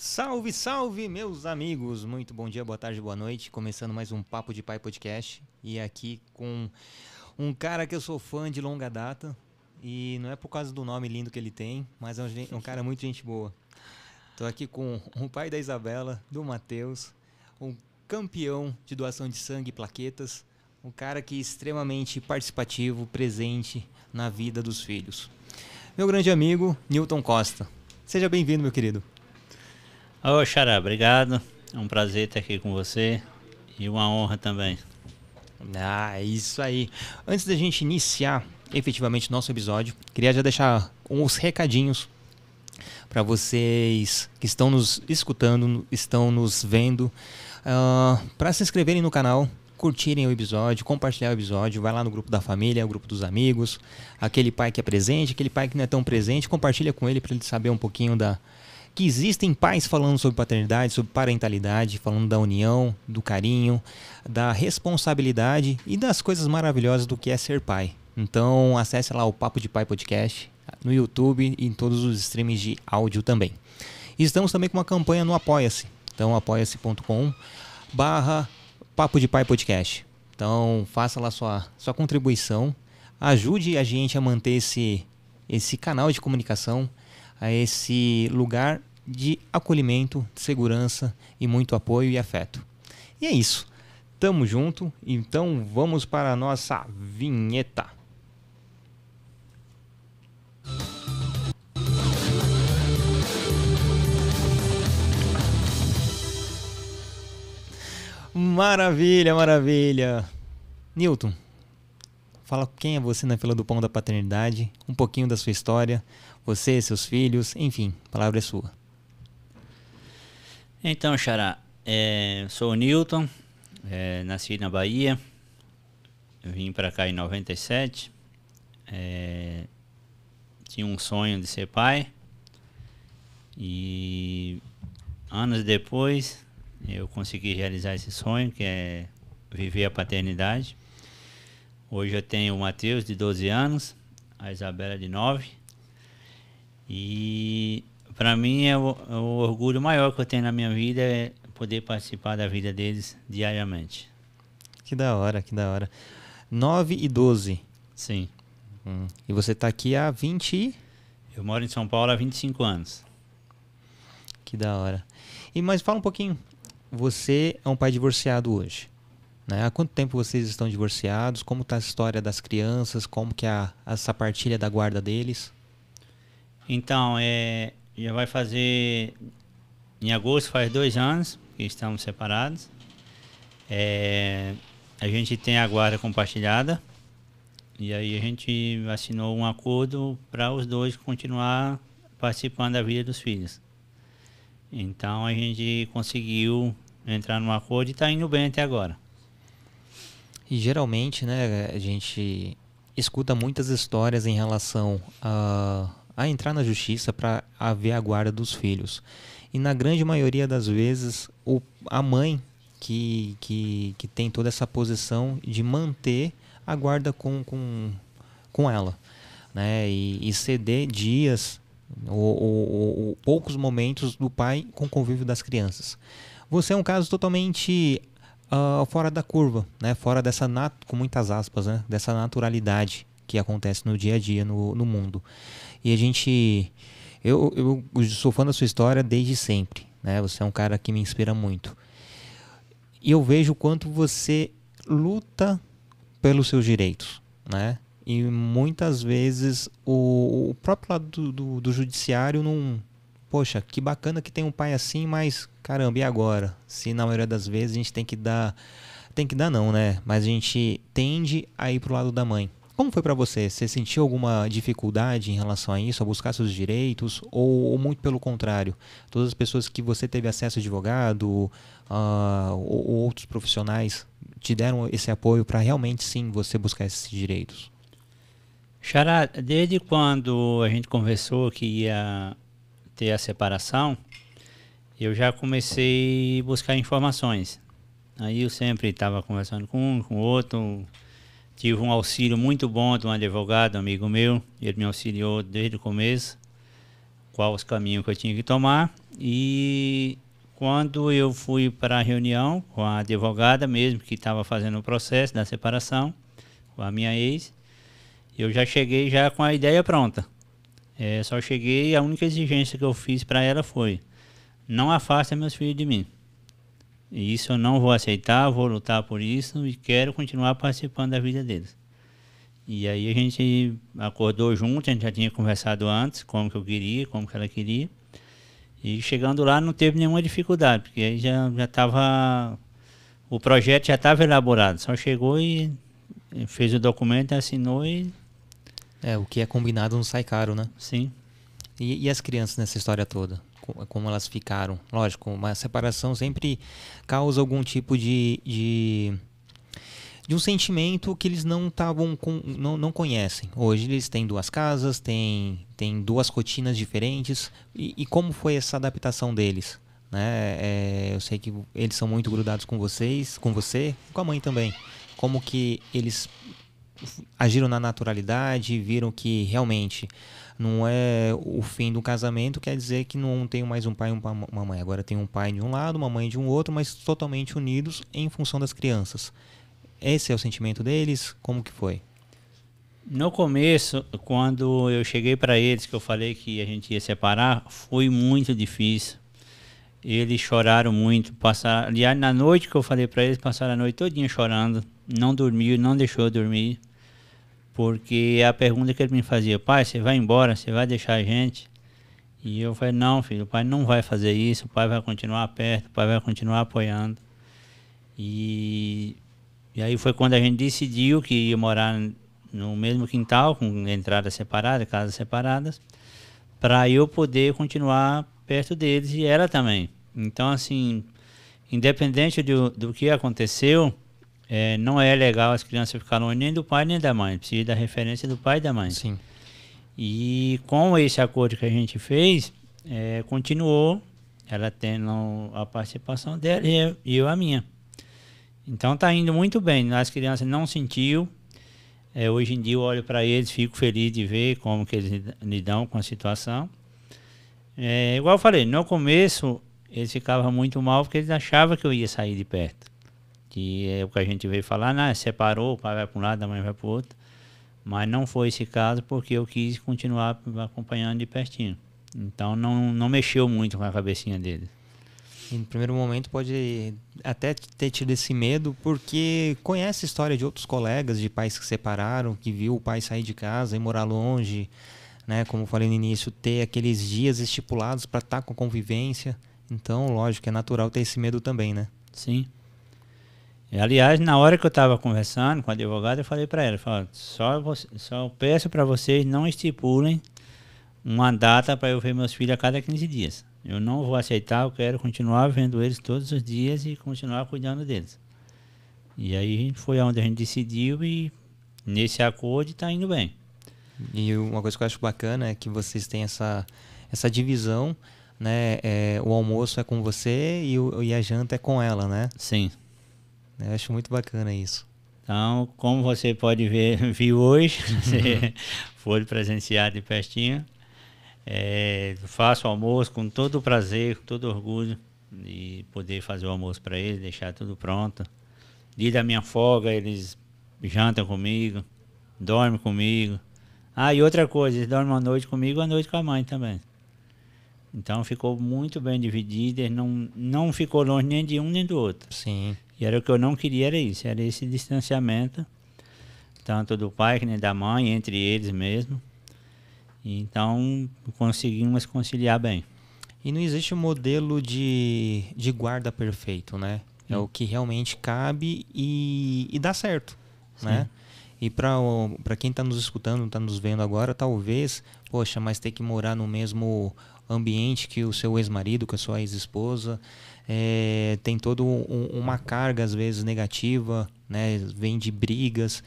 Salve, salve, meus amigos! Muito bom dia, boa tarde, boa noite. Começando mais um Papo de Pai Podcast. E aqui com um cara que eu sou fã de longa data. E não é por causa do nome lindo que ele tem, mas é um, um cara muito gente boa. Estou aqui com o pai da Isabela, do Matheus, um campeão de doação de sangue e plaquetas. Um cara que é extremamente participativo, presente na vida dos filhos. Meu grande amigo, Newton Costa. Seja bem-vindo, meu querido. Ô, oh, Xará, obrigado. É um prazer estar aqui com você e uma honra também. Ah, é isso aí. Antes da gente iniciar efetivamente nosso episódio, queria já deixar uns recadinhos para vocês que estão nos escutando, estão nos vendo, uh, ah, para se inscreverem no canal, curtirem o episódio, compartilhar o episódio, vai lá no grupo da família, o grupo dos amigos, aquele pai que é presente, aquele pai que não é tão presente, compartilha com ele para ele saber um pouquinho da, que existem pais falando sobre paternidade, sobre parentalidade, falando da união, do carinho, da responsabilidade e das coisas maravilhosas do que é ser pai. Então acesse lá o Papo de Pai Podcast no YouTube e em todos os streams de áudio também. Estamos também com uma campanha no Apoia-se. Então apoia-se.com barra Papo de Pai Podcast. Então faça lá sua, sua contribuição. Ajude a gente a manter esse, esse canal de comunicação, a esse lugar de acolhimento, segurança e muito apoio e afeto. E é isso. Tamo junto, então vamos para a nossa vinheta. Maravilha, maravilha. Newton, fala quem é você na fila do pão da paternidade, um pouquinho da sua história, você, seus filhos, enfim, a palavra é sua. Então, Xará, é, sou o Newton, é, nasci na Bahia, vim para cá em 97, é, tinha um sonho de ser pai e anos depois eu consegui realizar esse sonho, que é viver a paternidade. Hoje eu tenho o Matheus, de 12 anos, a Isabela, de 9. E para mim é o, é o, orgulho maior que eu tenho na minha vida é poder participar da vida deles diariamente. Que da hora, que da hora. 9 e 12. Sim. Hum. E você está aqui há 20 Eu moro em São Paulo há 25 anos. Que da hora. E mas fala um pouquinho, você é um pai divorciado hoje. Né? Há quanto tempo vocês estão divorciados? Como está a história das crianças? Como que é a, essa partilha da guarda deles? Então, é, já vai fazer. Em agosto faz dois anos que estamos separados. É, a gente tem a guarda compartilhada. E aí a gente assinou um acordo para os dois continuar participando da vida dos filhos. Então a gente conseguiu entrar num acordo e está indo bem até agora. E geralmente, né, a gente escuta muitas histórias em relação a a entrar na justiça para haver a guarda dos filhos. E na grande maioria das vezes, o, a mãe que, que, que tem toda essa posição de manter a guarda com, com, com ela. Né? E, e ceder dias ou, ou, ou poucos momentos do pai com o convívio das crianças. Você é um caso totalmente Uh, fora da curva, né? fora dessa, nat com muitas aspas, né? dessa naturalidade que acontece no dia a dia no, no mundo. E a gente. Eu, eu sou fã da sua história desde sempre. Né? Você é um cara que me inspira muito. E eu vejo o quanto você luta pelos seus direitos. Né? E muitas vezes o, o próprio lado do, do, do judiciário não. Poxa, que bacana que tem um pai assim, mas caramba, e agora? Se na maioria das vezes a gente tem que dar tem que dar não, né? Mas a gente tende a ir pro lado da mãe. Como foi para você? Você sentiu alguma dificuldade em relação a isso, a buscar seus direitos? Ou, ou muito pelo contrário? Todas as pessoas que você teve acesso a advogado uh, ou, ou outros profissionais te deram esse apoio para realmente sim você buscar esses direitos? Xará, desde quando a gente conversou que ia ter a separação, eu já comecei a buscar informações. Aí eu sempre estava conversando com um, com outro Tive um auxílio muito bom de um advogado, amigo meu. Ele me auxiliou desde o começo, quais os caminhos que eu tinha que tomar. E quando eu fui para a reunião com a advogada mesmo, que estava fazendo o processo da separação, com a minha ex, eu já cheguei já com a ideia pronta. É, só cheguei, a única exigência que eu fiz para ela foi: não afasta meus filhos de mim. E isso eu não vou aceitar, vou lutar por isso e quero continuar participando da vida deles. E aí a gente acordou junto, a gente já tinha conversado antes como que eu queria, como que ela queria. E chegando lá não teve nenhuma dificuldade, porque aí já já estava o projeto já estava elaborado, só chegou e fez o documento, assinou e é o que é combinado não sai caro, né? Sim. E, e as crianças nessa história toda? como elas ficaram. Lógico, uma separação sempre causa algum tipo de, de de um sentimento que eles não estavam não, não conhecem. Hoje eles têm duas casas, têm, têm duas rotinas diferentes. E, e como foi essa adaptação deles? Né? É, eu sei que eles são muito grudados com vocês, com você, com a mãe também. Como que eles agiram na naturalidade, viram que realmente não é o fim do casamento, quer dizer que não tenho mais um pai e uma mãe. Agora tem um pai de um lado, uma mãe de um outro, mas totalmente unidos em função das crianças. Esse é o sentimento deles? Como que foi? No começo, quando eu cheguei para eles, que eu falei que a gente ia separar, foi muito difícil. Eles choraram muito, passaram, aliás, na noite que eu falei para eles, passaram a noite todinha chorando, não dormiu, não deixou dormir. Porque a pergunta que ele me fazia, pai, você vai embora, você vai deixar a gente? E eu falei, não, filho, o pai não vai fazer isso, o pai vai continuar perto, o pai vai continuar apoiando. E, e aí foi quando a gente decidiu que ia morar no mesmo quintal, com entrada separada, casas separadas, para eu poder continuar perto deles e ela também. Então, assim, independente do, do que aconteceu, é, não é legal as crianças ficarem longe nem do pai nem da mãe, precisa da referência do pai e da mãe. Sim. E com esse acordo que a gente fez, é, continuou ela tendo a participação dela e eu, eu a minha. Então tá indo muito bem. As crianças não sentiu. É, hoje em dia eu olho para eles, fico feliz de ver como que eles lidam com a situação. É, igual eu falei, no começo eles ficavam muito mal porque eles achavam que eu ia sair de perto que é o que a gente veio falar, né? separou, o pai vai para um lado, a mãe vai para o outro. Mas não foi esse caso porque eu quis continuar acompanhando de pertinho. Então não, não mexeu muito com a cabecinha dele. E no primeiro momento pode até ter tido esse medo, porque conhece a história de outros colegas, de pais que separaram, que viu o pai sair de casa e morar longe, né? Como falei no início, ter aqueles dias estipulados para estar tá com convivência. Então, lógico, é natural ter esse medo também, né? Sim. Aliás, na hora que eu estava conversando com a advogada, eu falei para ela, falei, só, você, só peço para vocês não estipulem uma data para eu ver meus filhos a cada 15 dias. Eu não vou aceitar, eu quero continuar vendo eles todos os dias e continuar cuidando deles. E aí foi onde a gente decidiu e nesse acordo está indo bem. E uma coisa que eu acho bacana é que vocês têm essa, essa divisão, né? É, o almoço é com você e, o, e a janta é com ela, né? Sim. Eu acho muito bacana isso. Então, como você pode ver, viu hoje, você uhum. foi presenciar de pertinho. É, faço almoço com todo prazer, com todo orgulho de poder fazer o almoço para eles, deixar tudo pronto. Dia da minha folga, eles jantam comigo, dormem comigo. Ah, e outra coisa, eles dormem uma noite comigo, a noite com a mãe também. Então ficou muito bem dividido, não, não ficou longe nem de um nem do outro. Sim. E era o que eu não queria, era isso, era esse distanciamento, tanto do pai nem da mãe, entre eles mesmo. Então, conseguimos conciliar bem. E não existe um modelo de, de guarda perfeito, né? É Sim. É o que realmente cabe e, e dá certo, Sim. né? E para quem está nos escutando, está nos vendo agora, talvez, poxa, mas ter que morar no mesmo ambiente que o seu ex-marido, que a sua ex-esposa, é, tem toda um, uma carga, às vezes, negativa, né? vem de brigas.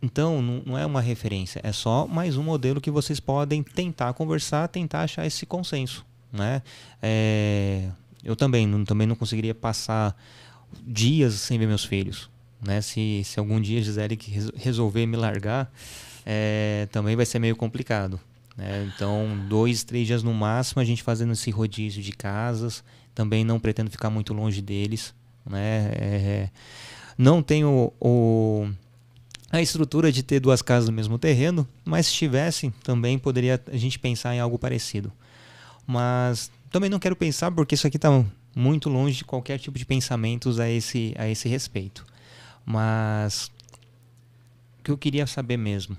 Então, não, não é uma referência, é só mais um modelo que vocês podem tentar conversar, tentar achar esse consenso. Né? É, eu também não, também não conseguiria passar dias sem ver meus filhos. Né? Se, se algum dia a Gisele resolver me largar, é, também vai ser meio complicado. Né? Então, dois, três dias no máximo, a gente fazendo esse rodízio de casas também não pretendo ficar muito longe deles. Né? É, não tenho o, a estrutura de ter duas casas no mesmo terreno, mas se tivesse, também poderia a gente pensar em algo parecido. Mas também não quero pensar porque isso aqui está muito longe de qualquer tipo de pensamentos a esse, a esse respeito. Mas o que eu queria saber mesmo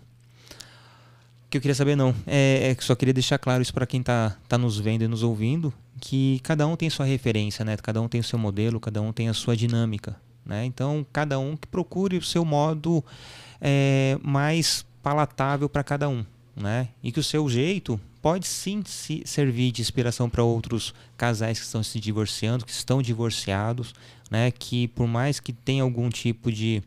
que eu queria saber não. É, é só queria deixar claro isso para quem está tá nos vendo e nos ouvindo, que cada um tem sua referência, né? Cada um tem o seu modelo, cada um tem a sua dinâmica, né? Então cada um que procure o seu modo é, mais palatável para cada um, né? E que o seu jeito pode sim se servir de inspiração para outros casais que estão se divorciando, que estão divorciados, né? Que por mais que tenha algum tipo de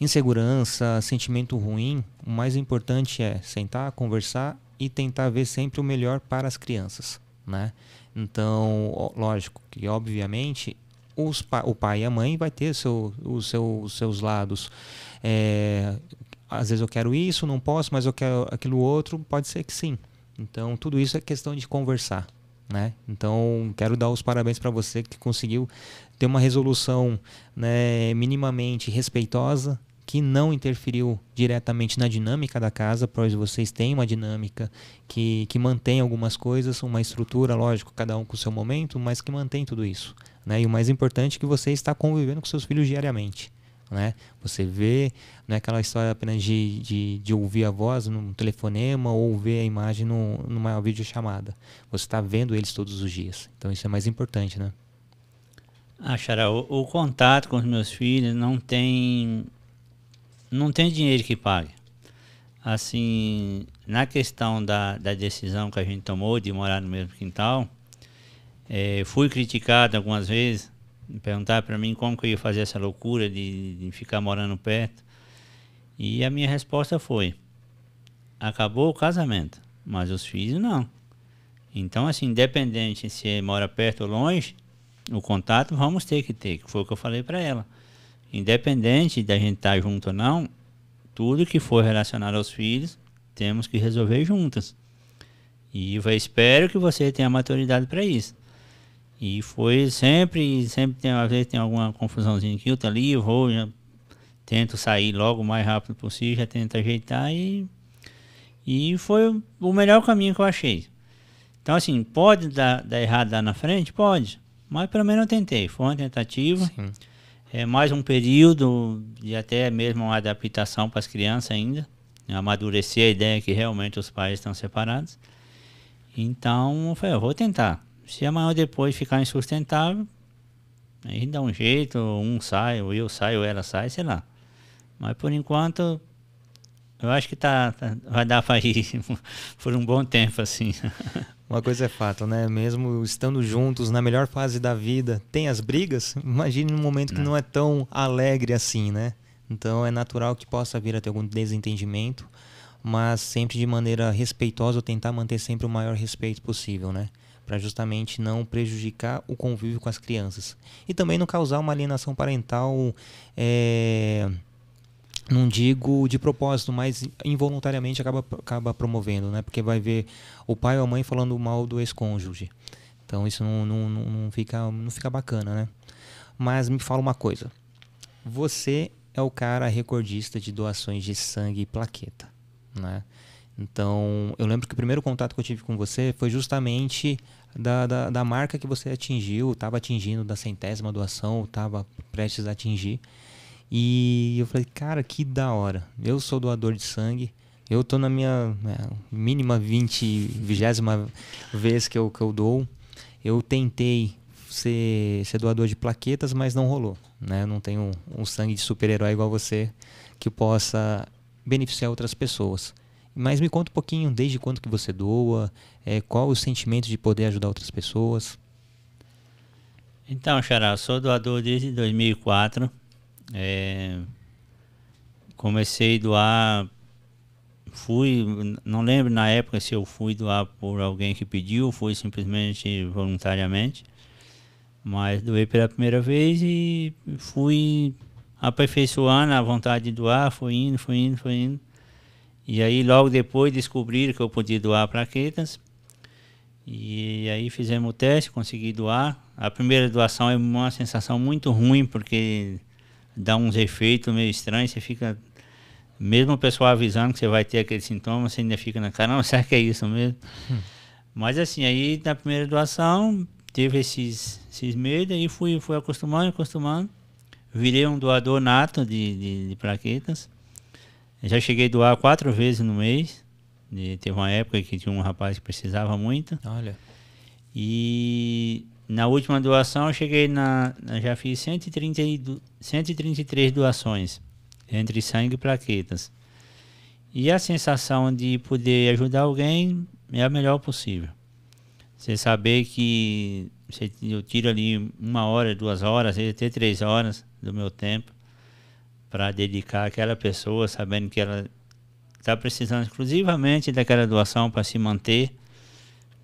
insegurança, sentimento ruim, o mais importante é sentar, conversar e tentar ver sempre o melhor para as crianças, né? Então, lógico que obviamente os pa o pai e a mãe vai ter seu, o seu, os seus lados. É, às vezes eu quero isso, não posso, mas eu quero aquilo outro, pode ser que sim. Então, tudo isso é questão de conversar, né? Então, quero dar os parabéns para você que conseguiu ter uma resolução né, minimamente respeitosa que não interferiu diretamente na dinâmica da casa, pois vocês têm uma dinâmica que, que mantém algumas coisas, uma estrutura, lógico, cada um com o seu momento, mas que mantém tudo isso. Né? E o mais importante é que você está convivendo com seus filhos diariamente. Né? Você vê, não é aquela história apenas de, de, de ouvir a voz num telefonema ou ver a imagem no, numa videochamada. Você está vendo eles todos os dias. Então isso é mais importante, né? Ah, Xará, o, o contato com os meus filhos não tem não tem dinheiro que pague. Assim, na questão da, da decisão que a gente tomou de morar no mesmo quintal, é, fui criticado algumas vezes, perguntar para mim como que eu ia fazer essa loucura de, de ficar morando perto. E a minha resposta foi: acabou o casamento, mas os filhos não. Então, assim, independente se mora perto ou longe, o contato vamos ter que ter, que foi o que eu falei para ela. Independente da gente estar tá junto ou não, tudo que for relacionado aos filhos, temos que resolver juntas. E eu espero que você tenha maturidade para isso. E foi sempre, sempre tem uma vez tem alguma confusãozinha aqui, outra ali, eu vou, já tento sair logo o mais rápido possível, já tento ajeitar e e foi o melhor caminho que eu achei. Então assim, pode dar, dar errado lá na frente, pode, mas pelo menos eu tentei, foi uma tentativa. Sim. É mais um período de até mesmo uma adaptação para as crianças ainda, amadurecer a ideia que realmente os pais estão separados. Então, eu falei, eu vou tentar. Se amanhã ou depois ficar insustentável, aí dá um jeito, um sai, ou eu saio, ou ela sai, sei lá. Mas por enquanto, eu acho que tá, tá vai dar para ir por um bom tempo assim. Uma coisa é fato, né? Mesmo estando juntos na melhor fase da vida, tem as brigas. Imagine num momento que não é tão alegre assim, né? Então é natural que possa vir a ter algum desentendimento, mas sempre de maneira respeitosa, tentar manter sempre o maior respeito possível, né? Para justamente não prejudicar o convívio com as crianças. E também não causar uma alienação parental. É não digo de propósito, mas involuntariamente acaba, acaba promovendo, né? Porque vai ver o pai ou a mãe falando mal do ex-cônjuge. Então isso não, não, não, fica, não fica bacana, né? Mas me fala uma coisa. Você é o cara recordista de doações de sangue e plaqueta, né? Então, eu lembro que o primeiro contato que eu tive com você foi justamente da, da, da marca que você atingiu, estava atingindo da centésima doação, estava prestes a atingir. E eu falei, cara, que da hora. Eu sou doador de sangue. Eu tô na minha é, mínima 20, vigésima vez que eu, que eu dou. Eu tentei ser, ser doador de plaquetas, mas não rolou. Né? Eu não tenho um, um sangue de super-herói igual você que possa beneficiar outras pessoas. Mas me conta um pouquinho, desde quando que você doa, é, qual o sentimento de poder ajudar outras pessoas? Então, Xará, eu sou doador desde 2004. É, comecei a doar, fui, não lembro na época se eu fui doar por alguém que pediu, fui simplesmente voluntariamente, mas doei pela primeira vez e fui aperfeiçoando a vontade de doar, fui indo, fui indo, fui indo. E aí logo depois descobriram que eu podia doar plaquetas. E aí fizemos o teste, consegui doar. A primeira doação é uma sensação muito ruim, porque dá uns efeitos meio estranhos, você fica. Mesmo o pessoal avisando que você vai ter aquele sintoma, você ainda fica na cara, não, será que é isso mesmo? Hum. Mas assim, aí na primeira doação, teve esses, esses medos, aí fui, fui acostumando, acostumando. Virei um doador nato de, de, de plaquetas. Já cheguei a doar quatro vezes no mês. E teve uma época que tinha um rapaz que precisava muito. Olha. E na última doação, eu cheguei na. Já fiz 130, 133 doações, entre sangue e plaquetas. E a sensação de poder ajudar alguém é a melhor possível. Você saber que você, eu tiro ali uma hora, duas horas, até três horas do meu tempo para dedicar aquela pessoa, sabendo que ela está precisando exclusivamente daquela doação para se manter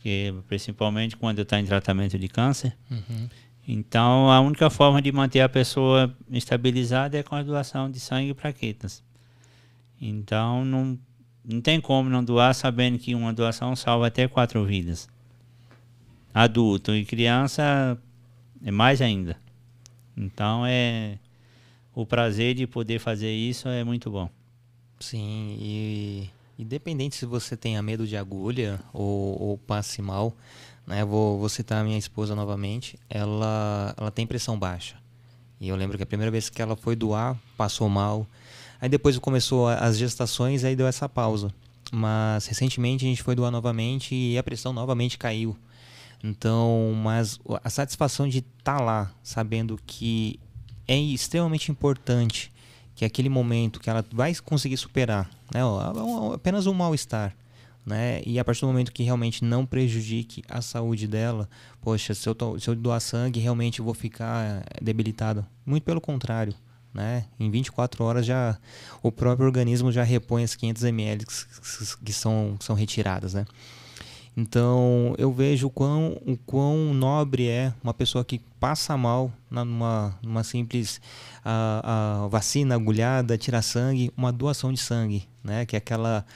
que principalmente quando está em tratamento de câncer. Uhum. Então, a única forma de manter a pessoa estabilizada é com a doação de sangue e plaquetas. Então, não, não tem como não doar sabendo que uma doação salva até quatro vidas. Adulto e criança é mais ainda. Então, é o prazer de poder fazer isso é muito bom. Sim, e Independente se você tenha medo de agulha ou, ou passe mal, né? Vou, vou citar a minha esposa novamente. Ela, ela tem pressão baixa. E eu lembro que a primeira vez que ela foi doar, passou mal. Aí depois começou as gestações, aí deu essa pausa. Mas recentemente a gente foi doar novamente e a pressão novamente caiu. Então, mas a satisfação de estar tá lá, sabendo que é extremamente importante que é aquele momento que ela vai conseguir superar, né? É é apenas um mal-estar. Né? E a partir do momento que realmente não prejudique a saúde dela, poxa, se eu, to, se eu doar sangue, realmente vou ficar eh, debilitado. Muito pelo contrário, né? Em 24 horas já o próprio organismo já repõe as 500 ml que, que são, que são retiradas, né? Então eu vejo o quão, o quão nobre é uma pessoa que passa mal numa, numa simples a, a vacina, agulhada, tirar sangue, uma doação de sangue, né? Que é aquela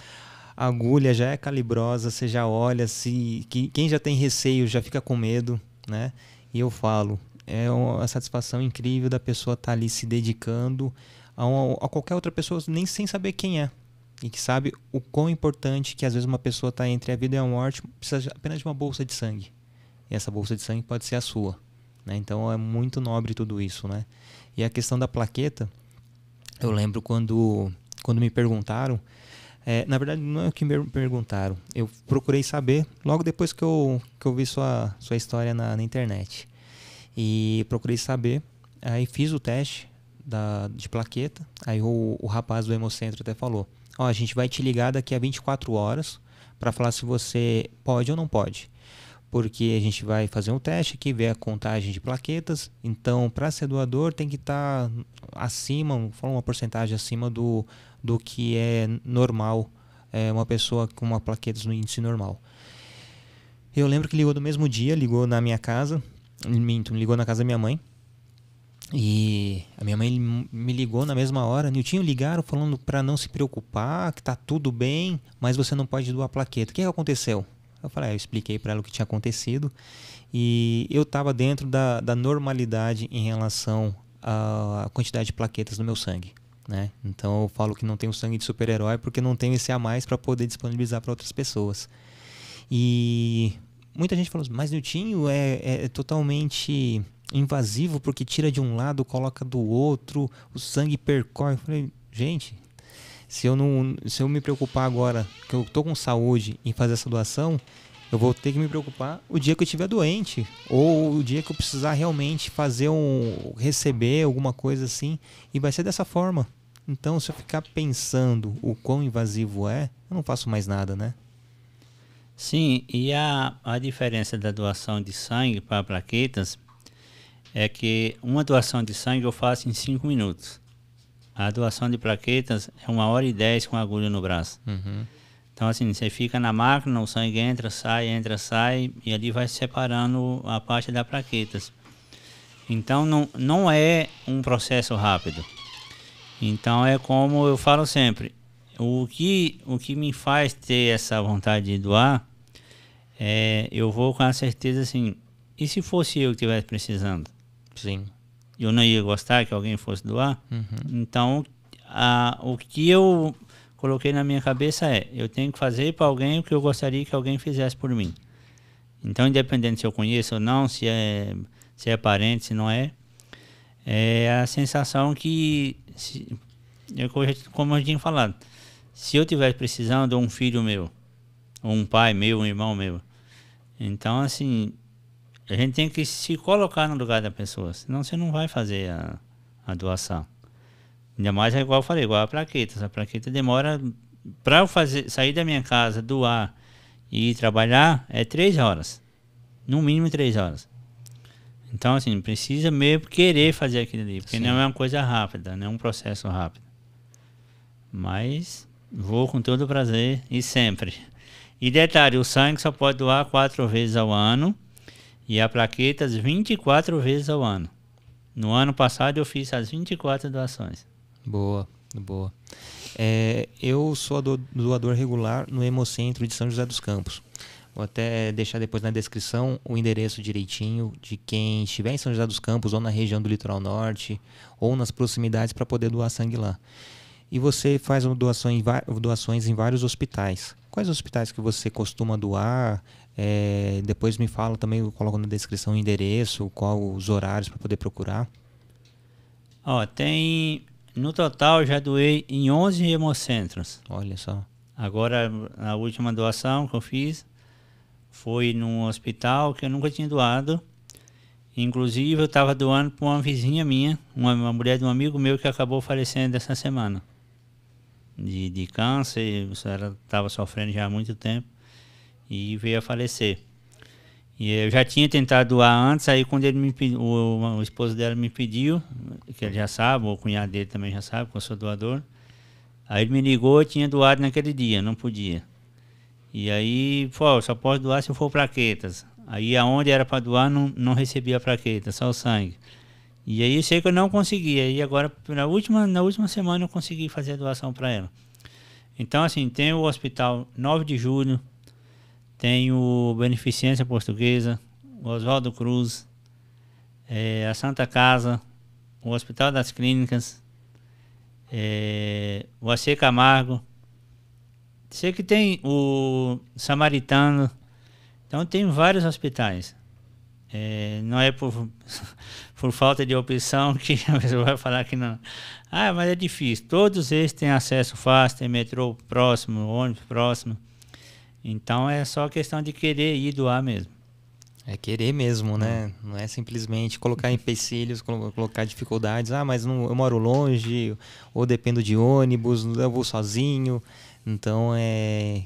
agulha já é calibrosa, você já olha, se que, quem já tem receio já fica com medo, né? E eu falo, é uma satisfação incrível da pessoa estar tá ali se dedicando a, uma, a qualquer outra pessoa nem sem saber quem é, e que sabe o quão importante que às vezes uma pessoa está entre a vida e a morte, precisa apenas de uma bolsa de sangue. E essa bolsa de sangue pode ser a sua. Né? Então é muito nobre tudo isso. Né? E a questão da plaqueta, eu lembro quando, quando me perguntaram, é, na verdade não é o que me perguntaram, eu procurei saber logo depois que eu, que eu vi sua, sua história na, na internet. E procurei saber, aí fiz o teste da, de plaqueta, aí o, o rapaz do Hemocentro até falou, ó, a gente vai te ligar daqui a 24 horas para falar se você pode ou não pode. Porque a gente vai fazer um teste aqui, ver a contagem de plaquetas. Então, para ser doador, tem que estar tá acima, uma porcentagem acima do, do que é normal, é, uma pessoa com uma plaquetas no índice normal. Eu lembro que ligou no mesmo dia, ligou na minha casa, minto, ligou na casa da minha mãe. E a minha mãe me ligou na mesma hora. Niltinho, ligaram falando para não se preocupar, que tá tudo bem, mas você não pode doar plaqueta. O que, é que aconteceu? Eu falei, ah, eu expliquei para ela o que tinha acontecido. E eu estava dentro da, da normalidade em relação à quantidade de plaquetas no meu sangue. Né? Então eu falo que não tenho sangue de super-herói porque não tenho esse a mais para poder disponibilizar para outras pessoas. E muita gente falou, assim, mas Niltinho é, é, é totalmente invasivo porque tira de um lado, coloca do outro, o sangue percorre. Eu falei, gente, se eu não, se eu me preocupar agora que eu tô com saúde em fazer essa doação, eu vou ter que me preocupar o dia que eu estiver doente ou o dia que eu precisar realmente fazer um receber alguma coisa assim e vai ser dessa forma. Então, se eu ficar pensando o quão invasivo é, eu não faço mais nada, né? Sim, e a, a diferença da doação de sangue para plaquetas é que uma doação de sangue eu faço em 5 minutos. A doação de plaquetas é uma hora e 10 com agulha no braço. Uhum. Então, assim, você fica na máquina, o sangue entra, sai, entra, sai, e ali vai separando a parte das plaquetas. Então, não, não é um processo rápido. Então, é como eu falo sempre: o que, o que me faz ter essa vontade de doar, é, eu vou com a certeza assim, e se fosse eu que estivesse precisando? Sim. Eu não ia gostar que alguém fosse doar. Uhum. Então, a, o que eu coloquei na minha cabeça é: eu tenho que fazer para alguém o que eu gostaria que alguém fizesse por mim. Então, independente se eu conheço ou não, se é, se é parente, se não é, é a sensação que, se, é como eu tinha falado, se eu estiver precisando de um filho meu, ou um pai meu, um irmão meu, então, assim, a gente tem que se colocar no lugar da pessoa, senão você não vai fazer a, a doação. Ainda mais é igual eu falei, igual a plaqueta. Essa plaqueta demora. Para eu fazer, sair da minha casa, doar e trabalhar, é três horas. No mínimo três horas. Então, assim, precisa mesmo querer fazer aquilo ali, porque Sim. não é uma coisa rápida, não é um processo rápido. Mas vou com todo prazer e sempre. E detalhe, o sangue só pode doar quatro vezes ao ano e a plaquetas 24 vezes ao ano. No ano passado eu fiz as 24 doações. Boa, boa. É, eu sou doador regular no Hemocentro de São José dos Campos. Vou até deixar depois na descrição o endereço direitinho de quem estiver em São José dos Campos ou na região do litoral norte ou nas proximidades para poder doar sangue lá. E você faz doações, doações em vários hospitais. Quais hospitais que você costuma doar? É, depois me fala também, eu coloco na descrição o endereço, qual os horários para poder procurar. Ó, tem. No total já doei em 11 hemocentros. Olha só. Agora, a última doação que eu fiz foi num hospital que eu nunca tinha doado. Inclusive, eu estava doando para uma vizinha minha, uma, uma, mulher de um amigo meu que acabou falecendo essa semana. De, de câncer, ela estava sofrendo já há muito tempo e veio a falecer. E eu já tinha tentado doar antes, aí quando ele me pediu, o, o esposo dela me pediu, que ele já sabe, ou o cunhado dele também já sabe, que eu sou doador. Aí ele me ligou, eu tinha doado naquele dia, não podia. E aí, pô, só posso doar se eu for plaquetas. Aí aonde era para doar, não, não recebia a plaqueta, só o sangue. E aí eu sei que eu não conseguia. E agora, na última, na última semana, eu consegui fazer a doação para ela. Então, assim, tem o hospital 9 de julho, tem o Beneficência Portuguesa, o Oswaldo Cruz, é, a Santa Casa, o Hospital das Clínicas, é, o AC Camargo. Sei que tem o Samaritano. Então tem vários hospitais. É, não é por, por falta de opção que a pessoa vai falar que não. Ah, mas é difícil. Todos eles têm acesso fácil, tem metrô próximo, ônibus próximo. Então é só questão de querer ir doar mesmo. É querer mesmo, né? Não é simplesmente colocar empecilhos, colocar dificuldades. Ah, mas não, eu moro longe, ou dependo de ônibus, eu vou sozinho. Então é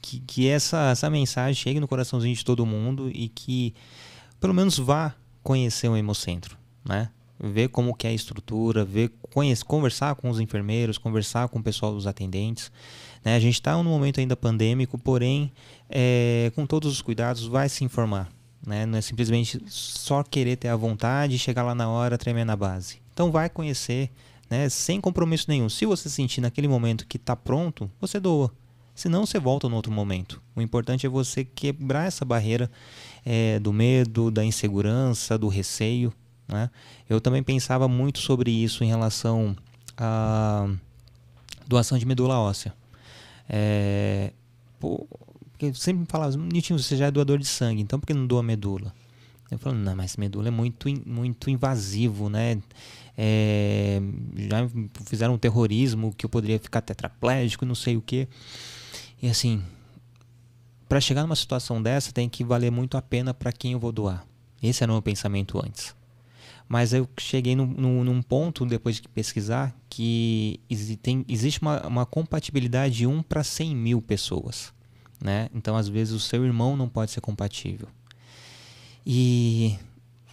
que, que essa, essa mensagem chegue no coraçãozinho de todo mundo e que pelo menos vá conhecer o Hemocentro, né? Ver como que é a estrutura, ver, conhece, conversar com os enfermeiros, conversar com o pessoal dos atendentes. Né? A gente está num momento ainda pandêmico, porém, é, com todos os cuidados, vai se informar. Né? Não é simplesmente só querer ter a vontade, e chegar lá na hora, tremer na base. Então, vai conhecer, né? sem compromisso nenhum. Se você sentir naquele momento que está pronto, você doa. Senão, você volta no outro momento. O importante é você quebrar essa barreira é, do medo, da insegurança, do receio. Né? Eu também pensava muito sobre isso em relação à doação de medula óssea. É, pô, porque sempre me Nitinho, você já é doador de sangue, então por que não doa medula? Eu falo, não, mas medula é muito, muito invasivo, né? É, já fizeram um terrorismo que eu poderia ficar tetraplégico, não sei o quê. E assim, para chegar numa situação dessa, tem que valer muito a pena para quem eu vou doar. Esse era o meu pensamento antes. Mas eu cheguei num, num, num ponto, depois de pesquisar, que existem, existe uma, uma compatibilidade de 1 para 100 mil pessoas. Né? Então, às vezes, o seu irmão não pode ser compatível. E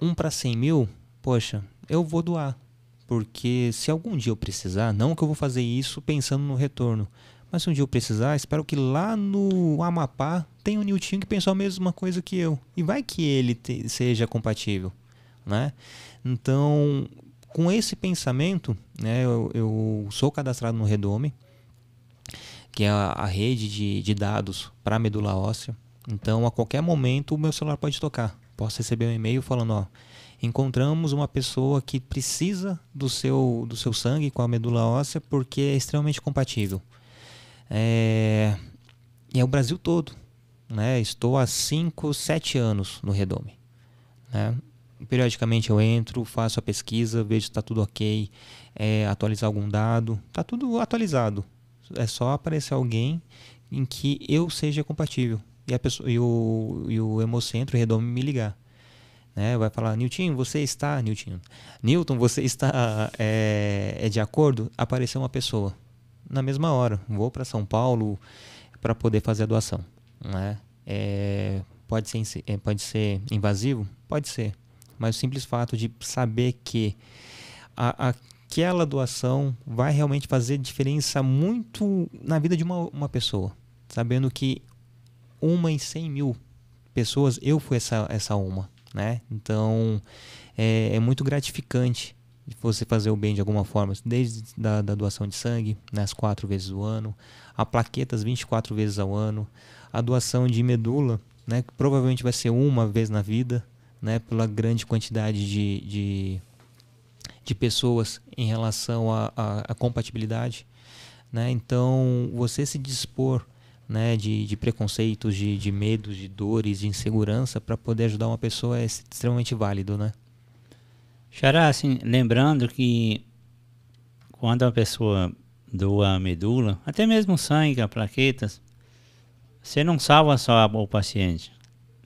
1 para 100 mil, poxa, eu vou doar. Porque se algum dia eu precisar, não que eu vou fazer isso pensando no retorno, mas se um dia eu precisar, espero que lá no Amapá tenha um Niltinho que pensou a mesma coisa que eu. E vai que ele te, seja compatível, né? Então, com esse pensamento, né, eu, eu sou cadastrado no Redome, que é a, a rede de, de dados para a medula óssea. Então, a qualquer momento, o meu celular pode tocar. Posso receber um e-mail falando: ó, encontramos uma pessoa que precisa do seu, do seu sangue com a medula óssea porque é extremamente compatível. É, é o Brasil todo. Né? Estou há 5, 7 anos no Redome. Né? periodicamente eu entro, faço a pesquisa, vejo se está tudo ok, é, atualizar algum dado, está tudo atualizado. É só aparecer alguém em que eu seja compatível e, a pessoa, e, o, e o Hemocentro Redome me ligar. Né? Vai falar, Nilton, você está, Nilton, Newton, você está é, é de acordo? Apareceu uma pessoa. Na mesma hora, vou para São Paulo para poder fazer a doação. Né? É, pode, ser, pode ser invasivo? Pode ser mas o simples fato de saber que a, aquela doação vai realmente fazer diferença muito na vida de uma, uma pessoa, sabendo que uma em 100 mil pessoas eu fui essa, essa uma, né? Então é, é muito gratificante você fazer o bem de alguma forma, desde da, da doação de sangue, nas né, quatro vezes ao ano, a plaquetas 24 vezes ao ano, a doação de medula, né, que provavelmente vai ser uma vez na vida, né, pela grande quantidade de, de, de pessoas em relação à compatibilidade. Né? Então, você se dispor né, de, de preconceitos, de, de medos, de dores, de insegurança para poder ajudar uma pessoa é extremamente válido. Né? Xará, assim, lembrando que quando a pessoa doa a medula, até mesmo sangue, plaquetas, você não salva só o paciente,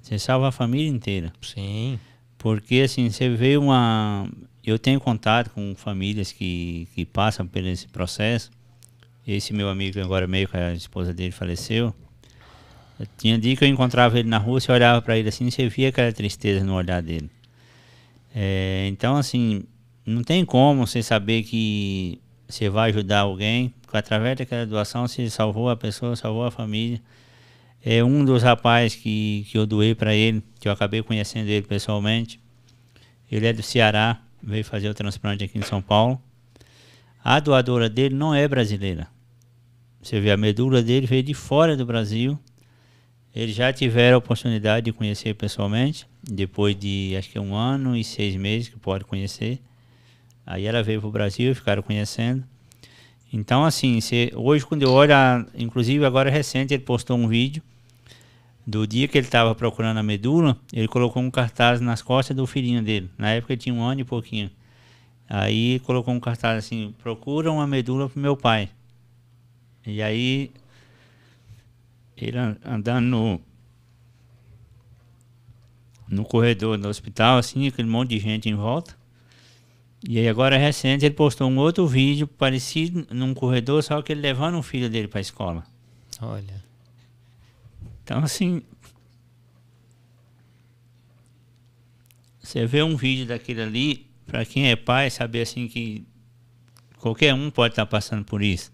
você salva a família inteira. Sim. Porque assim, você vê uma. Eu tenho contato com famílias que, que passam por esse processo. Esse meu amigo agora meio que a esposa dele faleceu. Eu tinha dia que eu encontrava ele na rua, você olhava para ele assim, você via aquela tristeza no olhar dele. É, então, assim, não tem como você saber que você vai ajudar alguém, porque através daquela doação você salvou a pessoa, salvou a família. É um dos rapazes que, que eu doei para ele, que eu acabei conhecendo ele pessoalmente. Ele é do Ceará, veio fazer o transplante aqui em São Paulo. A doadora dele não é brasileira. Você vê, a medula dele veio de fora do Brasil. Eles já tiveram a oportunidade de conhecer pessoalmente, depois de acho que é um ano e seis meses que pode conhecer. Aí ela veio para o Brasil e ficaram conhecendo. Então, assim, você, hoje quando eu olho, a, inclusive agora é recente, ele postou um vídeo do dia que ele estava procurando a medula, ele colocou um cartaz nas costas do filhinho dele. Na época ele tinha um ano e pouquinho. Aí colocou um cartaz assim: procura uma medula para meu pai. E aí ele andando no, no corredor do hospital, assim, aquele monte de gente em volta. E aí agora recente ele postou um outro vídeo parecido num corredor, só que ele levando o filho dele para a escola. Olha. Então, assim. Você vê um vídeo daquele ali, para quem é pai, saber assim que qualquer um pode estar tá passando por isso.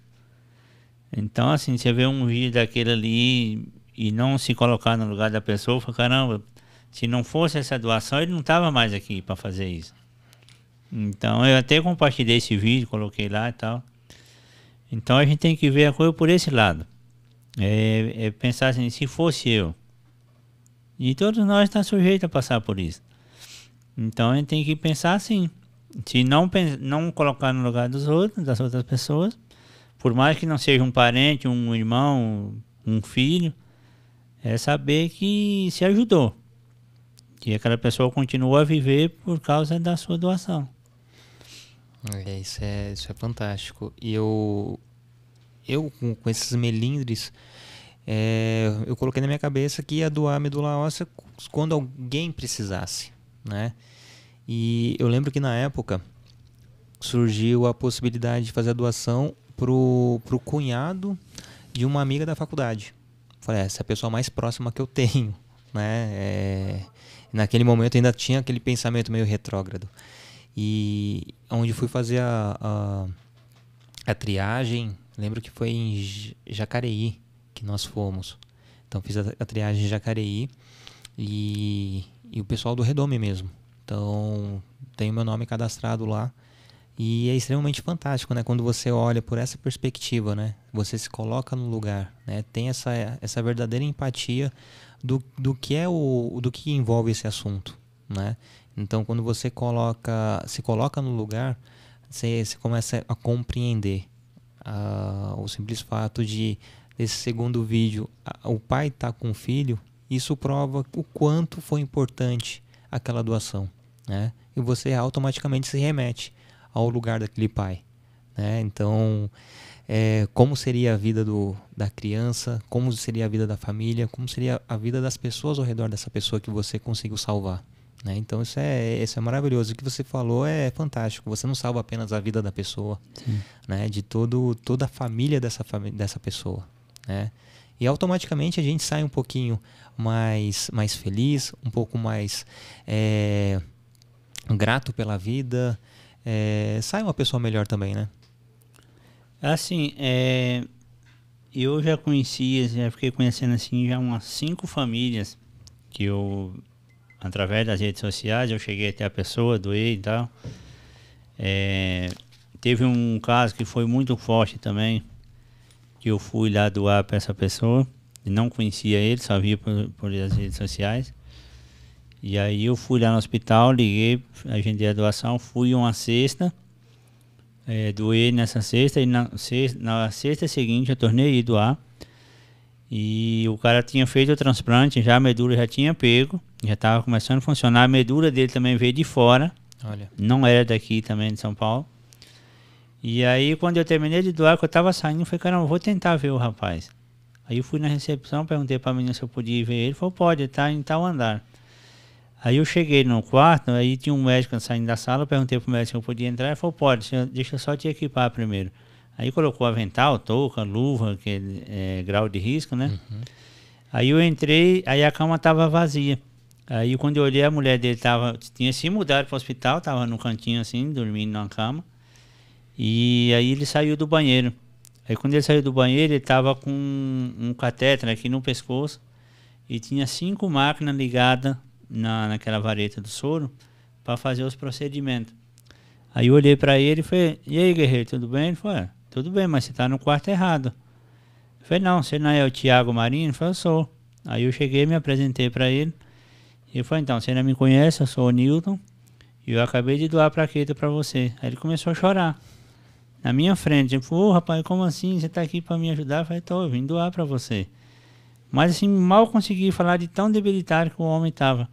Então, assim, você vê um vídeo daquele ali e não se colocar no lugar da pessoa, fala, caramba, se não fosse essa doação, ele não estava mais aqui para fazer isso. Então, eu até compartilhei esse vídeo, coloquei lá e tal. Então, a gente tem que ver a coisa por esse lado é, é pensar assim, se fosse eu. E todos nós estamos sujeitos a passar por isso. Então a gente tem que pensar assim. Se não, não colocar no lugar dos outros, das outras pessoas, por mais que não seja um parente, um irmão, um filho, é saber que se ajudou. E aquela pessoa continuou a viver por causa da sua doação. É, isso é, isso é fantástico. E eu eu, com, com esses melindres, é, eu coloquei na minha cabeça que ia doar a medula óssea quando alguém precisasse, né? E eu lembro que na época surgiu a possibilidade de fazer a doação pro, pro cunhado de uma amiga da faculdade. Falei, é, essa é a pessoa mais próxima que eu tenho, né? É, naquele momento ainda tinha aquele pensamento meio retrógrado. E onde fui fazer a, a, a triagem Lembro que foi em Jacareí que nós fomos. Então fiz a, a triagem em Jacareí e, e o pessoal do Redome mesmo. Então tem o meu nome cadastrado lá. E é extremamente fantástico, né? Quando você olha por essa perspectiva, né? Você se coloca no lugar, né? Tem essa, essa verdadeira empatia do, do que é o do que envolve esse assunto, né? Então, quando você coloca, se coloca no lugar, você, você começa a compreender ah, o simples fato de esse segundo vídeo o pai estar tá com o filho, isso prova o quanto foi importante aquela doação, né? E você automaticamente se remete ao lugar daquele pai, né? Então, é, como seria a vida do, da criança, como seria a vida da família, como seria a vida das pessoas ao redor dessa pessoa que você conseguiu salvar. Né? Então isso é, isso é maravilhoso. O que você falou é fantástico. Você não salva apenas a vida da pessoa, Sim. né? de todo, toda a família dessa, dessa pessoa. Né? E automaticamente a gente sai um pouquinho mais, mais feliz, um pouco mais é, grato pela vida. É, sai uma pessoa melhor também, né? Assim, é, eu já conhecia, já fiquei conhecendo assim já umas cinco famílias que eu através das redes sociais, eu cheguei até a pessoa, doei e tal. É, teve um caso que foi muito forte também, que eu fui lá doar para essa pessoa, não conhecia ele, só via por, por as redes sociais. E aí eu fui lá no hospital, liguei, agendei a doação, fui uma sexta, é, doei nessa sexta, e na sexta, na sexta seguinte eu tornei a doar. E o cara tinha feito o transplante, já a medula já tinha pego, já estava começando a funcionar. A medula dele também veio de fora, Olha. não era daqui também de São Paulo. E aí, quando eu terminei de doar, que eu estava saindo, eu falei, caramba, vou tentar ver o rapaz. Aí eu fui na recepção, perguntei para a menina se eu podia ver ele. Falou, pode, tá em tal andar. Aí eu cheguei no quarto, aí tinha um médico saindo da sala, eu perguntei pro médico se eu podia entrar. Ele falou, pode, deixa eu só te equipar primeiro. Aí colocou avental, touca, luva, que é, é, grau de risco, né? Uhum. Aí eu entrei, aí a cama tava vazia. Aí quando eu olhei, a mulher dele tava, tinha se mudado para o hospital, tava num cantinho assim, dormindo na cama. E aí ele saiu do banheiro. Aí quando ele saiu do banheiro, ele tava com um catéter aqui no pescoço e tinha cinco máquinas ligadas na, naquela vareta do soro para fazer os procedimentos. Aí eu olhei para ele e falei: "E aí, guerreiro, tudo bem?" Ele falou: é tudo bem, mas você tá no quarto errado. Eu falei, não, você não é o Tiago Marinho? Ele falou, sou. Aí eu cheguei, me apresentei para ele. Ele falou, então, você não me conhece, eu sou o Newton. E eu acabei de doar a plaqueta para você. Aí ele começou a chorar. Na minha frente, ele falou, oh, rapaz, como assim? Você tá aqui para me ajudar? Eu falei, tô, eu vim doar para você. Mas assim, mal consegui falar de tão debilitado que o homem estava.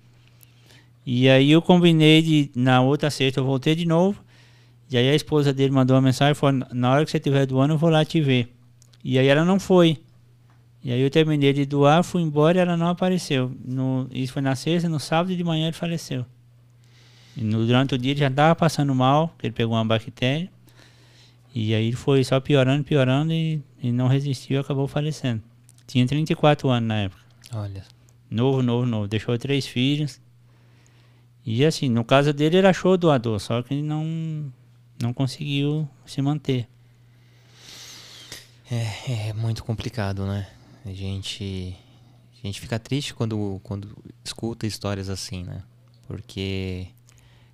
E aí eu combinei de, na outra sexta eu voltei de novo e aí a esposa dele mandou uma mensagem e falou: Na hora que você tiver doando, eu vou lá te ver. E aí ela não foi. E aí eu terminei de doar, fui embora e ela não apareceu. No, isso foi na sexta, no sábado de manhã ele faleceu. No, durante o dia ele já estava passando mal, ele pegou uma bactéria. E aí ele foi só piorando, piorando e, e não resistiu e acabou falecendo. Tinha 34 anos na época. Olha. Novo, novo, novo. Deixou três filhos. E assim, no caso dele, ele achou o doador, só que não, não conseguiu se manter. É, é, é muito complicado, né? A gente, a gente fica triste quando, quando escuta histórias assim, né? Porque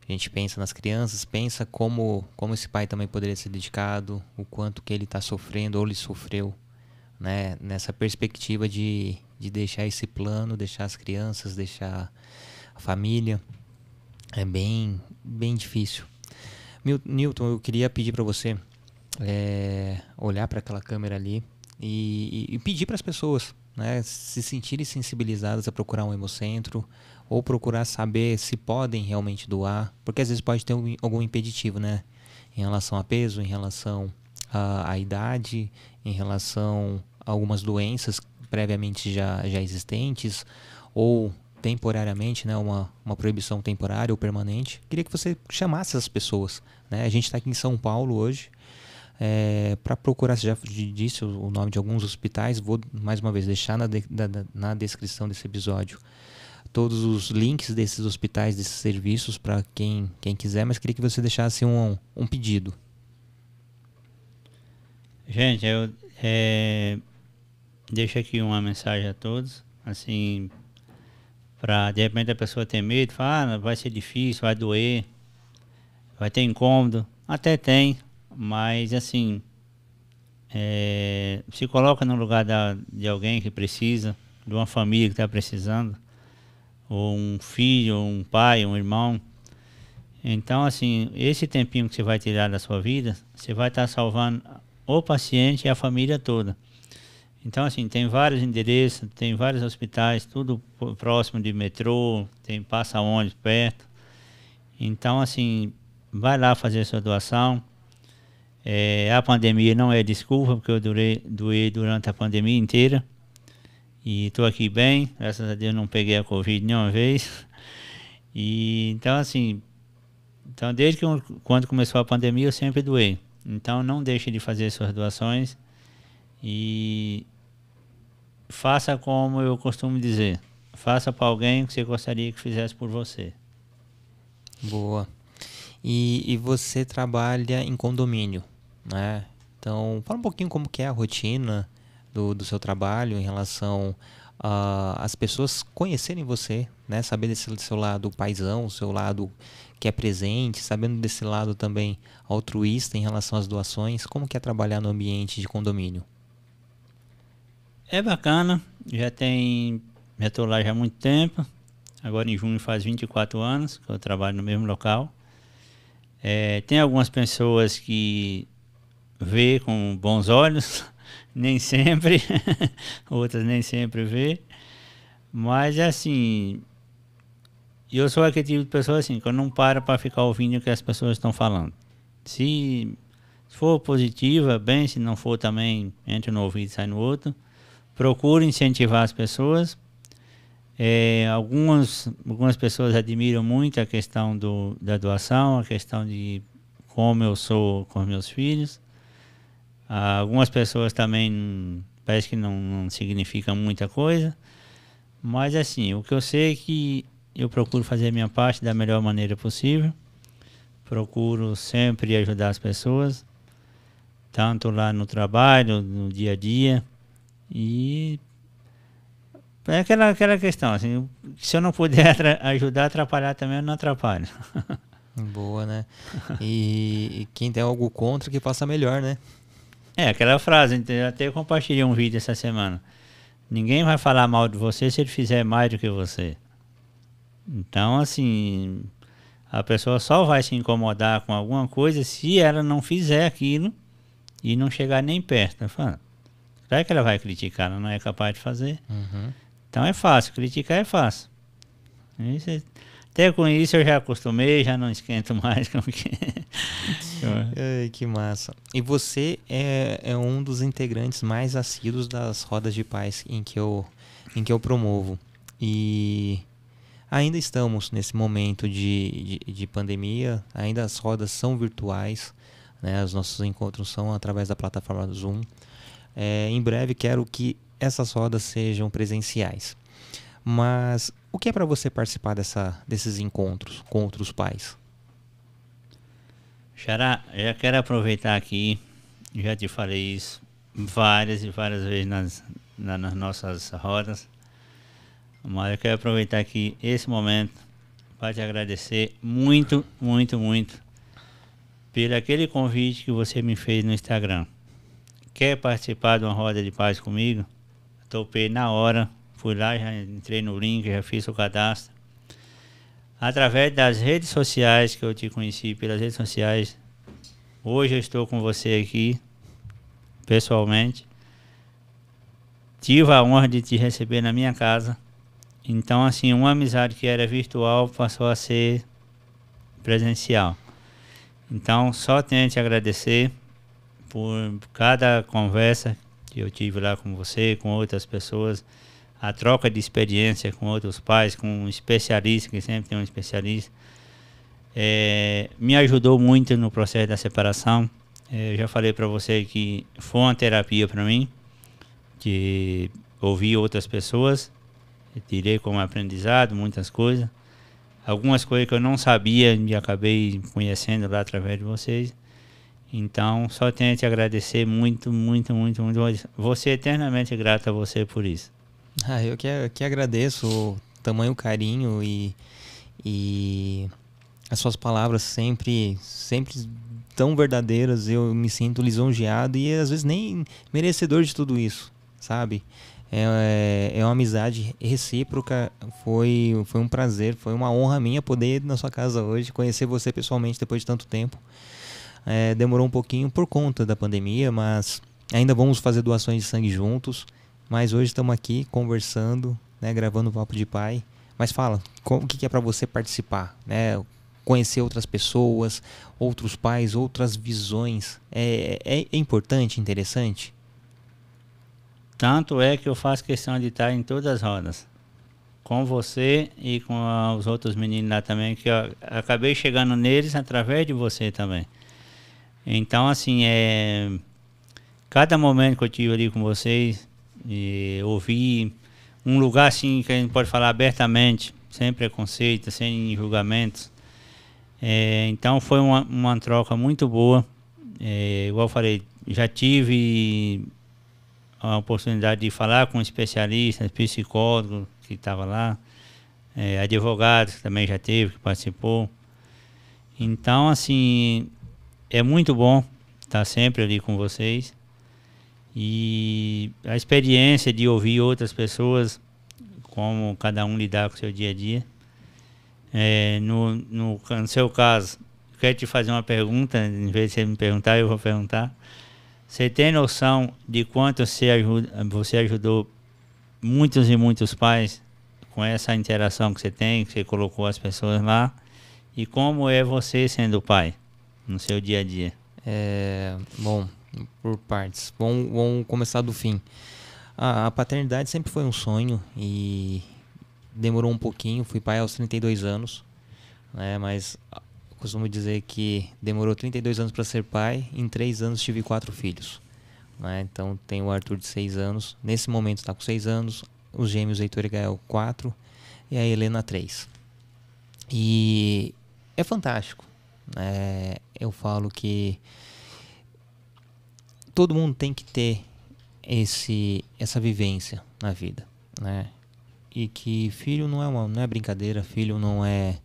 a gente pensa nas crianças, pensa como, como esse pai também poderia ser dedicado, o quanto que ele está sofrendo ou ele sofreu, né? Nessa perspectiva de, de deixar esse plano, deixar as crianças, deixar a família, é bem, bem difícil. Newton, eu queria pedir para você é, olhar para aquela câmera ali e, e, pedir para as pessoas né, se sentirem sensibilizadas a procurar um hemocentro ou procurar saber se podem realmente doar, porque às vezes pode ter algum impeditivo, né? Em relação a peso, em relação à idade, em relação a algumas doenças previamente já, já existentes ou temporariamente, né, uma, uma proibição temporária ou permanente. Queria que você chamasse as pessoas. Né? A gente está aqui em São Paulo hoje é, eh, para procurar, você já disse o nome de alguns hospitais, vou mais uma vez deixar na, de, na, na descrição desse episódio todos os links desses hospitais, desses serviços para quem, quem quiser, mas queria que você deixasse um, um pedido. Gente, eu é, deixo aqui uma mensagem a todos, assim, para de repente a pessoa ter medo, fala, ah, vai ser difícil, vai doer, vai ter incômodo. Até tem, mas assim, é, se coloca no lugar da, de alguém que precisa, de uma família que está precisando, ou um filho, ou um pai, um irmão. Então, assim, esse tempinho que você vai tirar da sua vida, você vai estar tá salvando o paciente e a família toda. Então, assim, tem vários endereços, tem vários hospitais, tudo próximo de metrô, tem passa ônibus perto. Então, assim, vai lá fazer a sua doação. É, a pandemia não é desculpa, porque eu durei, doei durante a pandemia inteira. E estou aqui bem, graças a Deus não peguei a Covid nenhuma vez. E, então, assim, então desde que eu, quando começou a pandemia eu sempre doei. Então não deixe de fazer suas doações. E faça como eu costumo dizer. Faça para alguém que você gostaria que fizesse por você. Boa. E, e você trabalha em condomínio, né? Então, fala um pouquinho como que é a rotina do, do seu trabalho em relação uh, pessoas conhecerem você, né? Saber desse seu lado paisão, seu lado que é presente, sabendo desse lado também altruísta em relação às doações. Como que é trabalhar no ambiente de condomínio? É bacana, já tem. Já estou lá já há muito tempo. Agora em junho faz 24 anos que eu trabalho no mesmo local. É, tem algumas pessoas que vê com bons olhos, nem sempre, outras nem sempre vê. Mas é assim, eu sou aquele tipo de pessoa assim, que eu não paro para ficar ouvindo o que as pessoas estão falando. Se for positiva, bem, se não for também, entra no ouvido e sai no outro procuro incentivar as pessoas. É, algumas, algumas pessoas admiram muito a questão do, da doação, a questão de como eu sou com meus filhos. Ah, algumas pessoas também parece que não, não significa muita coisa. Mas assim, o que eu sei é que eu procuro fazer a minha parte da melhor maneira possível. Procuro sempre ajudar as pessoas, tanto lá no trabalho, no dia a dia, e é aquela, aquela questão, assim, se eu não puder ajudar, atrapalhar também, eu não atrapalho. Boa, né? E, e, quem tem algo contra, que faça melhor, né? É, aquela frase, eu até compartilhei um vídeo essa semana. Ninguém vai falar mal de você se ele fizer mais do que você. Então, assim, a pessoa só vai se incomodar com alguma coisa se ela não fizer aquilo e não chegar nem perto. Tá né? falando? criticar, que ela vai criticar, ela não é capaz de fazer. Uhum. Então é fácil, criticar é fácil. Isso, até com isso eu já acostumei, já não esquento mais. que... Ai, que massa. E você é, é um dos integrantes mais assíduos das rodas de paz em que eu, em que eu promovo. E ainda estamos nesse momento de, de, de pandemia, ainda as rodas são virtuais, né? os nossos encontros são através da plataforma Zoom. É, em breve quero que essas rodas sejam presenciais. Mas o que é para você participar dessa, desses encontros com outros pais? Xará, já quero aproveitar aqui, já te falei isso várias e várias vezes nas, na, nas nossas rodas, mas eu quero aproveitar aqui esse momento para te agradecer muito, muito, muito pelo aquele convite que você me fez no Instagram quer participar de uma roda de paz comigo? Topei na hora, fui lá, já entrei no link, já fiz o cadastro. Através das redes sociais que eu te conheci, pelas redes sociais, hoje eu estou com você aqui, pessoalmente. Tive a honra de te receber na minha casa. Então, assim, uma amizade que era virtual passou a ser presencial. Então, só tenho a te agradecer por cada conversa que eu tive lá com você, com outras pessoas, a troca de experiência com outros pais, com um especialista, que sempre tem um especialista, é, me ajudou muito no processo da separação. É, eu já falei para você que foi uma terapia para mim, que ouvi outras pessoas, tirei como aprendizado muitas coisas, algumas coisas que eu não sabia e acabei conhecendo lá através de vocês. Então, só tenho a te agradecer muito, muito, muito, muito. Você é eternamente grato a você por isso. Ah, eu que, que agradeço o tamanho carinho e, e as suas palavras sempre, sempre tão verdadeiras. Eu me sinto lisonjeado e às vezes nem merecedor de tudo isso, sabe? É, é, é uma amizade recíproca. Foi, foi um prazer, foi uma honra minha poder ir na sua casa hoje, conhecer você pessoalmente depois de tanto tempo. É, demorou um pouquinho por conta da pandemia, mas ainda vamos fazer doações de sangue juntos. Mas hoje estamos aqui conversando, né, gravando o Papo de Pai. Mas fala, como, o que, é para você participar? Né? Conhecer outras pessoas, outros pais, outras visões. É, é, é importante, interessante? Tanto é que eu faço questão de estar em todas as rodas com você e com os outros meninos lá também, que eu acabei chegando neles através de você também. Então, assim, é, cada momento que eu tive ali com vocês, e ouvir um lugar assim que a gente pode falar abertamente, sem preconceito, sem julgamentos. É, então foi uma, uma, troca muito boa. É, igual eu falei, já tive a oportunidade de falar com especialistas, psicólogo que estava lá, é, advogado que também já teve, que participou. Então, assim, é muito bom estar sempre ali com vocês. E a experiência de ouvir outras pessoas, como cada um lidar com o seu dia a dia. É, no, no, no, seu caso, quero te fazer uma pergunta, em vez de você me perguntar, eu vou perguntar. Você tem noção de quanto você, ajuda, você ajudou muitos e muitos pais com essa interação que você tem, que você colocou as pessoas lá? E como é você sendo pai? no seu dia a dia? É, bom, por partes. Vamos, vamos começar do fim. A, a, paternidade sempre foi um sonho e demorou um pouquinho. Fui pai aos 32 anos, né? mas costumo dizer que demorou 32 anos para ser pai. Em 3 anos tive quatro filhos. Né? Então tem o Arthur de 6 anos, nesse momento está com 6 anos, os gêmeos Heitor e Gael 4 e a Helena 3. E é fantástico. É, eu falo que todo mundo tem que ter esse essa vivência na vida, né? E que filho não é uma não é brincadeira, filho não é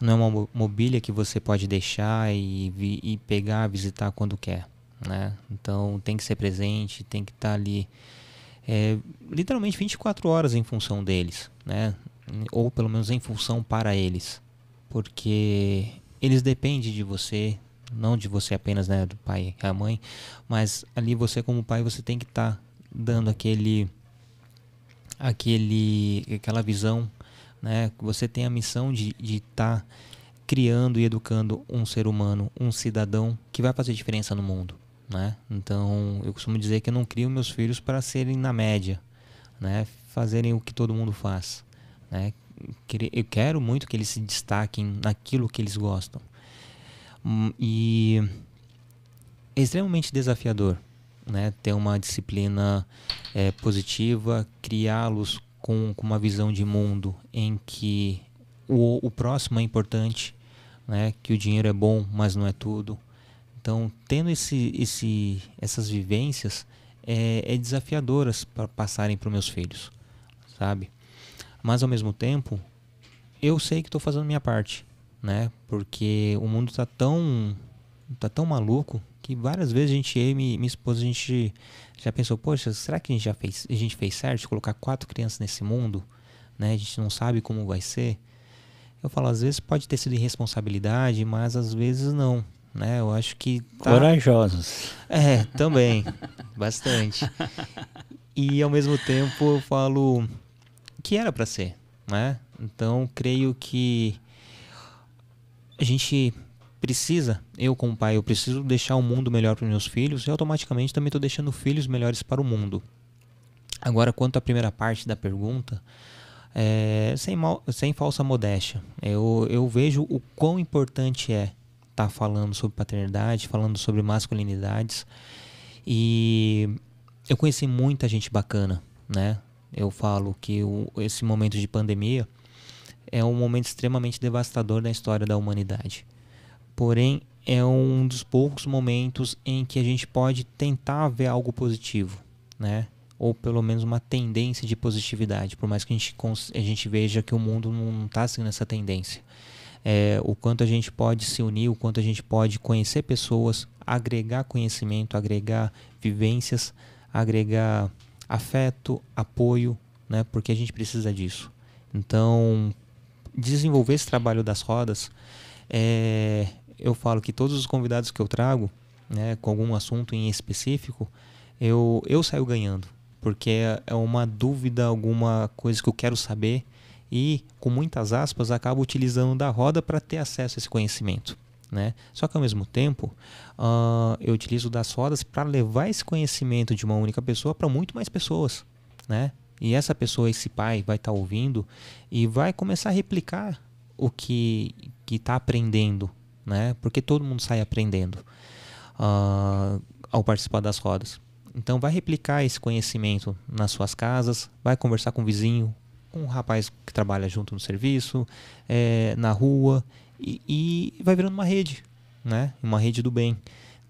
não é uma mobília que você pode deixar e, e pegar, visitar quando quer, né? Então tem que ser presente, tem que estar tá ali é, literalmente 24 horas em função deles, né? Ou pelo menos em função para eles, porque eles dependem de você, não de você apenas, né, do pai e a mãe, mas ali você como pai você tem que estar tá dando aquele aquele aquela visão, né? Você tem a missão de estar tá criando e educando um ser humano, um cidadão que vai fazer diferença no mundo, né? Então, eu costumo dizer que eu não crio meus filhos para serem na média, né? Fazerem o que todo mundo faz, né? eu quero muito que eles se destaquem naquilo que eles gostam. Hum, e é extremamente desafiador né? ter uma disciplina é, positiva, criá-los com, com, uma visão de mundo em que o, o próximo é importante, né? que o dinheiro é bom, mas não é tudo. Então, tendo esse, esse, essas vivências, é, é desafiadoras para passarem para os meus filhos, sabe? Mas ao mesmo tempo, eu sei que estou fazendo minha parte, né? Porque o mundo está tão tá tão maluco que várias vezes a gente, eu e minha esposa, a gente já pensou, poxa, será que a gente já fez, a gente fez certo de colocar quatro crianças nesse mundo, né? A gente não sabe como vai ser. Eu falo, às vezes pode ter sido irresponsabilidade, mas às vezes não, né? Eu acho que tá... corajosos. É, também, bastante. E ao mesmo tempo eu falo, que era para ser, né? Então, creio que a gente precisa, eu como pai, eu preciso deixar o mundo melhor para meus filhos e automaticamente também estou deixando filhos melhores para o mundo. Agora, quanto à primeira parte da pergunta, é, sem, mal, sem falsa modéstia, eu, eu vejo o quão importante é estar tá falando sobre paternidade, falando sobre masculinidades e eu conheci muita gente bacana, né? eu falo que o, esse momento de pandemia é um momento extremamente devastador da história da humanidade. Porém, é um dos poucos momentos em que a gente pode tentar ver algo positivo, né? Ou pelo menos uma tendência de positividade, por mais que a gente, a gente veja que o mundo não está seguindo assim essa tendência. É, o quanto a gente pode se unir, o quanto a gente pode conhecer pessoas, agregar conhecimento, agregar vivências, agregar afeto, apoio, né? Porque a gente precisa disso. Então, desenvolver esse trabalho das rodas, é, eu falo que todos os convidados que eu trago, né, com algum assunto em específico, eu, eu saio ganhando, porque é, é uma dúvida, alguma coisa que eu quero saber e, com muitas aspas, acabo utilizando da roda para ter acesso a esse conhecimento. Né? Só que ao mesmo tempo, uh, eu utilizo das rodas para levar esse conhecimento de uma única pessoa para muito mais pessoas. Né? E essa pessoa, esse pai, vai estar tá ouvindo e vai começar a replicar o que está aprendendo, né? Porque todo mundo sai aprendendo uh, ao participar das rodas. Então, vai replicar esse conhecimento nas suas casas, vai conversar com o vizinho, com o rapaz que trabalha junto no serviço, é, na rua e, e vai virando uma rede, né? Uma rede do bem.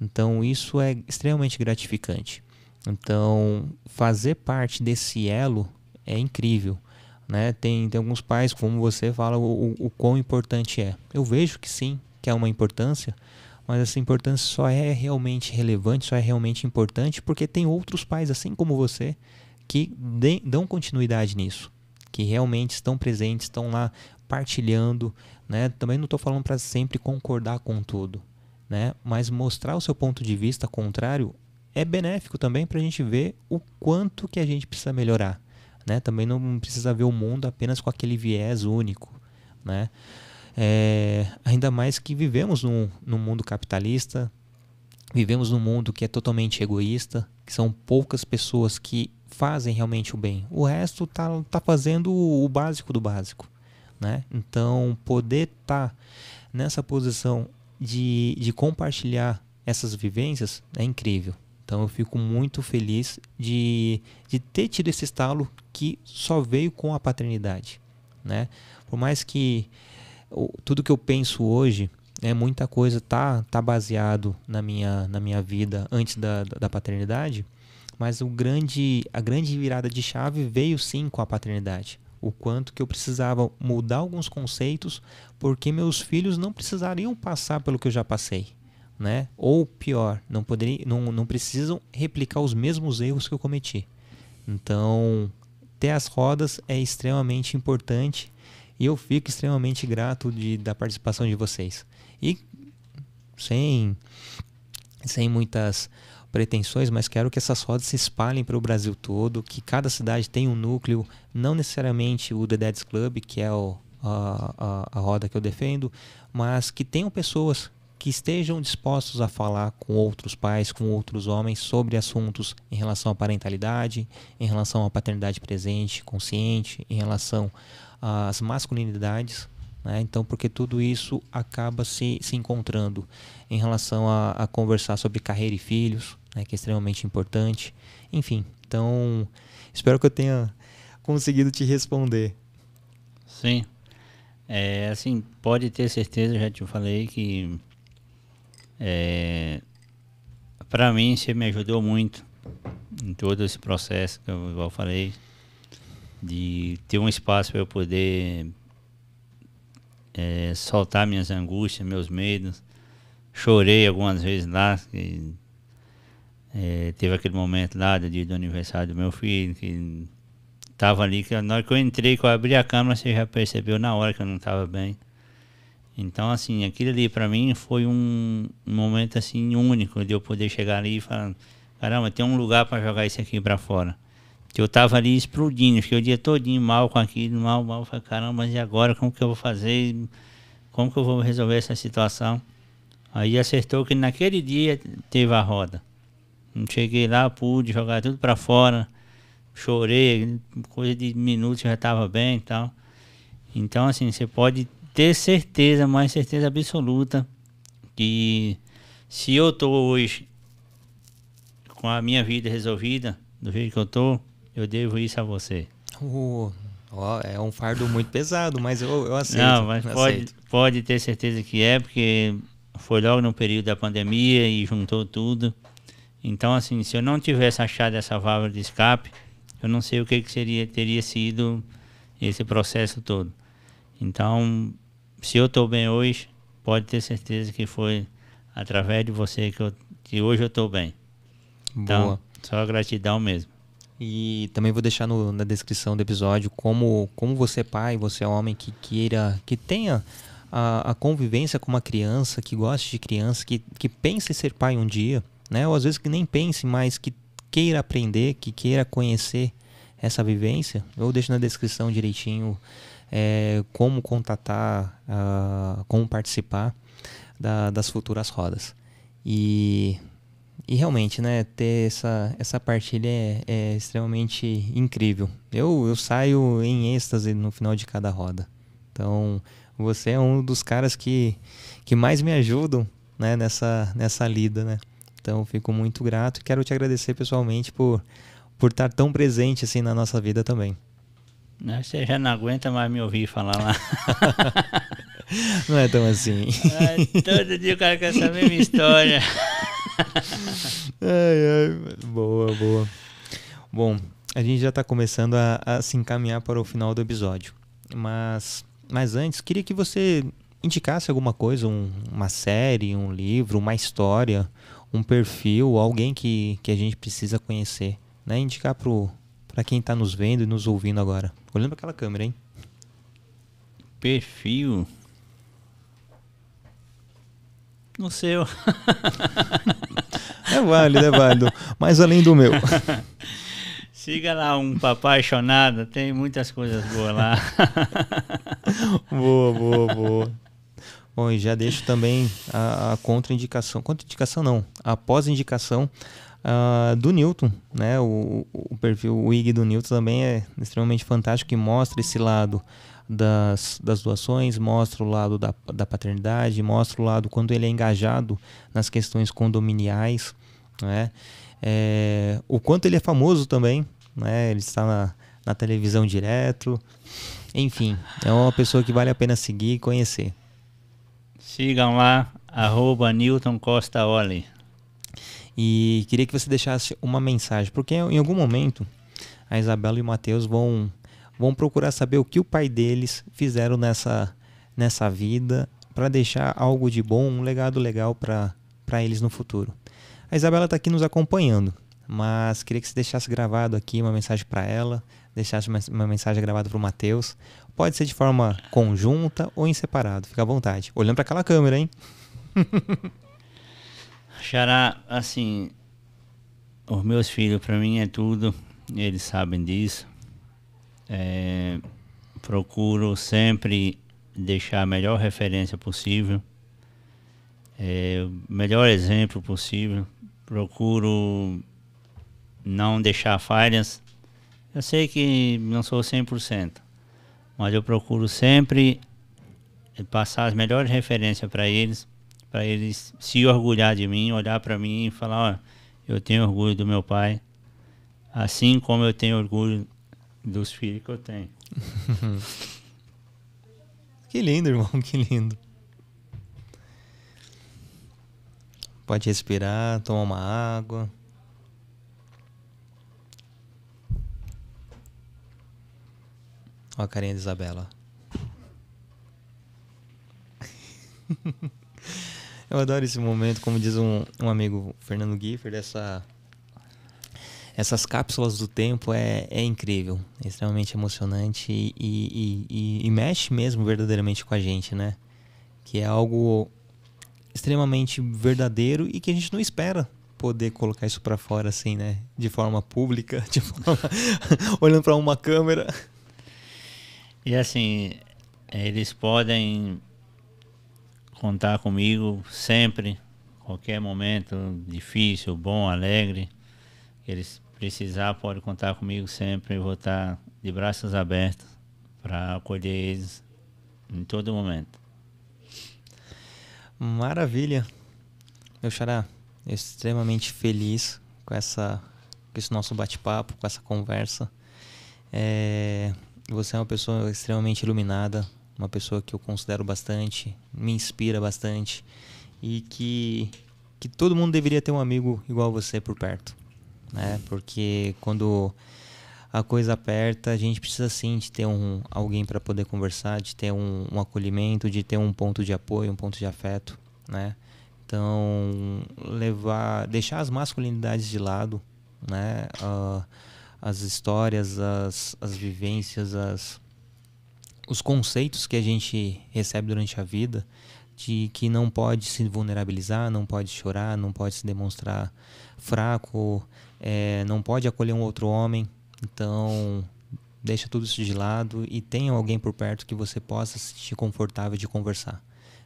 Então isso é extremamente gratificante. Então fazer parte desse elo é incrível. Né? Tem, tem alguns pais, como você, fala o, o, quão importante é. Eu vejo que sim, que há uma importância, mas essa importância só é realmente relevante, só é realmente importante porque tem outros pais, assim como você, que dão continuidade nisso, que realmente estão presentes, estão lá partilhando, né? Também não estou falando para sempre concordar com tudo, né? Mas mostrar o seu ponto de vista contrário é benéfico também para a gente ver o quanto que a gente precisa melhorar, né? Também não precisa ver o mundo apenas com aquele viés único, né? É, ainda mais que vivemos num, num mundo capitalista, vivemos num mundo que é totalmente egoísta, que são poucas pessoas que fazem realmente o bem. O resto tá, tá fazendo o básico do básico. Né? Então, poder estar tá nessa posição de, de compartilhar essas vivências é incrível. Então, eu fico muito feliz de, de ter tido esse estalo que só veio com a paternidade. Né? Por mais que tudo que eu penso hoje, né, muita coisa tá, tá baseado na minha, na minha vida antes da, da paternidade, mas o grande, a grande virada de chave veio sim com a paternidade o quanto que eu precisava mudar alguns conceitos, porque meus filhos não precisariam passar pelo que eu já passei, né? Ou pior, não poderiam, não, não precisam replicar os mesmos erros que eu cometi. Então, ter as rodas é extremamente importante e eu fico extremamente grato de, da participação de vocês. E sem sem muitas pretensões, mas quero que essas rodas se espalhem para o Brasil todo, que cada cidade tenha um núcleo, não necessariamente o The Dads Club, que é o, a, a, a roda que eu defendo, mas que tenham pessoas que estejam dispostos a falar com outros pais, com outros homens sobre assuntos em relação à parentalidade, em relação à paternidade presente, consciente, em relação às masculinidades. Né? Então, porque tudo isso acaba se, se encontrando em relação a, a conversar sobre carreira e filhos, né, que é extremamente importante. Enfim, então espero que eu tenha conseguido te responder. Sim. É, assim, pode ter certeza, já te falei que é, para mim você me ajudou muito em todo esse processo que eu igual falei de ter um espaço para eu poder é, soltar minhas angústias, meus medos, chorei algumas vezes lá. Que, é, teve aquele momento lá do dia do aniversário do meu filho, que tava ali, que na hora que eu entrei, que eu abri a câmera, você já percebeu na hora que eu não tava bem. Então, assim, aquilo ali para mim foi um, momento, assim, único de eu poder chegar ali e falar, caramba, tem um lugar para jogar isso aqui para fora. Que eu tava ali explodindo, fiquei o dia todinho mal com aquilo, mal, mal, falei, caramba, mas e agora, como que eu vou fazer? Como que eu vou resolver essa situação? Aí acertou que naquele dia teve a roda. Cheguei lá, pude jogar tudo para fora, chorei, coisa de minutos já tava bem e tal. Então, assim, você pode ter certeza, mais certeza absoluta, que se eu tô hoje com a minha vida resolvida, do jeito que eu tô, eu devo isso a você. Uh, ó, é um fardo muito pesado, mas eu, eu aceito. Não, mas pode, aceito. pode ter certeza que é, porque foi logo no período da pandemia e juntou tudo. Então, assim, se eu não tivesse achado essa válvula de escape, eu não sei o que, que seria, teria sido esse processo todo. Então, se eu estou bem hoje, pode ter certeza que foi através de você que, eu, que hoje eu estou bem. Então, Boa. Só só gratidão mesmo. E também vou deixar no, na descrição do episódio como, como você é pai, você é homem que queira, que tenha a, a convivência com uma criança, que goste de criança, que, que pense ser pai um dia, né? ou às vezes que nem pense, mas que queira aprender, que queira conhecer essa vivência, eu deixo na descrição direitinho é, como contatar, uh, como participar da, das futuras rodas. E, e realmente, né, ter essa, essa partilha é, é, extremamente incrível. Eu, eu saio em êxtase no final de cada roda. Então, você é um dos caras que, que mais me ajudam né, nessa, nessa lida, né? Então, fico muito grato e quero te agradecer pessoalmente por, por estar tão presente assim na nossa vida também. você já não aguenta mais me ouvir falar lá. não é tão assim. É, todo dia o cara quer essa mesma história. ai, ai, boa, boa. Bom, a gente já está começando a, a se encaminhar para o final do episódio. Mas mas antes, queria que você indicasse alguma coisa, um, uma série, um livro, uma história, um perfil, alguém que, que a gente precisa conhecer. Né? Indicar para quem está nos vendo e nos ouvindo agora. Olhando para aquela câmera, hein? Perfil. No seu. é válido, é válido. Mas além do meu. Siga lá um papai apaixonado, tem muitas coisas boas lá. boa, boa, boa. Bom, e já deixo também a, a contraindicação, contraindicação não, a pós-indicação uh, do Newton, né? O, o perfil o IG do Newton também é extremamente fantástico que mostra esse lado das, das doações, mostra o lado da, da paternidade, mostra o lado quando ele é engajado nas questões condominiais, né? É, o quanto ele é famoso também, né? Ele está na, na televisão direto. Enfim, é uma pessoa que vale a pena seguir e conhecer. Sigam lá, arroba Newton Costa Oli. E queria que você deixasse uma mensagem, porque em algum momento a Isabela e o Matheus vão, vão procurar saber o que o pai deles fizeram nessa, nessa vida para deixar algo de bom, um legado legal para eles no futuro. A Isabela está aqui nos acompanhando mas queria que você deixasse gravado aqui uma mensagem para ela, deixasse uma, mensagem gravada para o Matheus. Pode ser de forma conjunta ou em separado, fica à vontade. Olhando para aquela câmera, hein? Xará, assim, os meus filhos para mim é tudo, eles sabem disso. É, procuro sempre deixar a melhor referência possível, é, o melhor exemplo possível. Procuro não deixar falhas. Eu sei que não sou 100%, mas eu procuro sempre passar as melhores referências para eles, para eles se orgulhar de mim, olhar para mim e falar: ó, eu tenho orgulho do meu pai, assim como eu tenho orgulho dos filhos que eu tenho. que lindo, irmão, que lindo. Pode respirar, tomar uma água. Olha a carinha de Isabela. Eu adoro esse momento, como diz um, um amigo Fernando Gifford, essa, essas cápsulas do tempo é, é incrível, é extremamente emocionante e, e, e, e, mexe mesmo verdadeiramente com a gente, né? Que é algo extremamente verdadeiro e que a gente não espera poder colocar isso para fora assim, né? De forma pública, de forma olhando para uma câmera. E assim, eles podem contar comigo sempre, qualquer momento difícil, bom, alegre, que eles precisar podem contar comigo sempre, eu vou estar de braços abertos para acolher eles em todo momento. Maravilha. Meu xará, extremamente feliz com essa com esse nosso bate-papo, com essa conversa. É, você é uma pessoa extremamente iluminada, uma pessoa que eu considero bastante, me inspira bastante e que que todo mundo deveria ter um amigo igual você por perto, né? Porque quando a coisa aperta, a gente precisa sim de ter um alguém para poder conversar, de ter um, um, acolhimento, de ter um ponto de apoio, um ponto de afeto, né? Então levar, deixar as masculinidades de lado, né? Uh, as histórias, as, as vivências, as, os conceitos que a gente recebe durante a vida de que não pode se vulnerabilizar, não pode chorar, não pode se demonstrar fraco, é, não pode acolher um outro homem. Então, deixa tudo isso de lado e tenha alguém por perto que você possa se sentir confortável de conversar.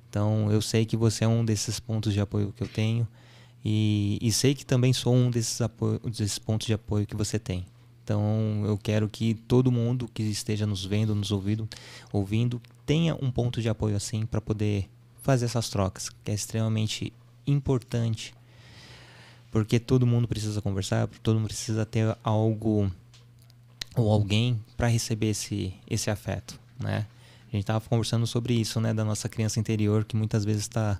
Então, eu sei que você é um desses pontos de apoio que eu tenho e, e sei que também sou um desses, apoio, desses pontos de apoio que você tem. Então, eu quero que todo mundo que esteja nos vendo, nos ouvindo, ouvindo tenha um ponto de apoio assim para poder fazer essas trocas, que é extremamente importante, porque todo mundo precisa conversar, todo mundo precisa ter algo ou alguém para receber esse, esse afeto, né? A gente estava conversando sobre isso, né, da nossa criança interior que muitas vezes está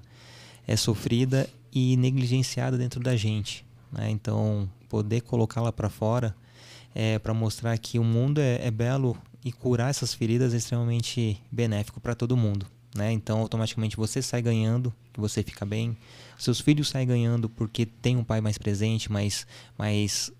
é sofrida e negligenciada dentro da gente, né? Então, poder colocá-la para fora é, para mostrar que o mundo é, é belo e curar essas feridas é extremamente benéfico para todo mundo. Né? Então, automaticamente você sai ganhando, você fica bem. Seus filhos saem ganhando porque tem um pai mais presente, mais, mais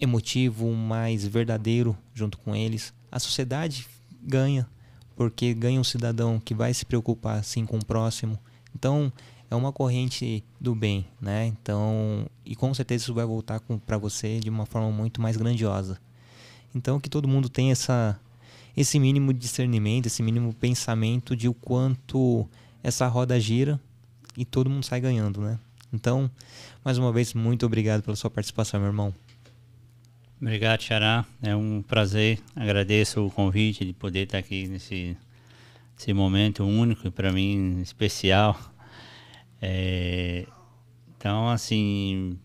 emotivo, mais verdadeiro junto com eles. A sociedade ganha porque ganha um cidadão que vai se preocupar sim com o próximo. Então, é uma corrente do bem, né? Então, e com certeza isso vai voltar para você de uma forma muito mais grandiosa. Então, que todo mundo tenha essa, esse mínimo discernimento, esse mínimo pensamento de o quanto essa roda gira e todo mundo sai ganhando, né? Então, mais uma vez, muito obrigado pela sua participação, meu irmão. Obrigado, Xará. É um prazer. Agradeço o convite de poder estar aqui nesse, nesse momento único e para mim especial. É, então, assim,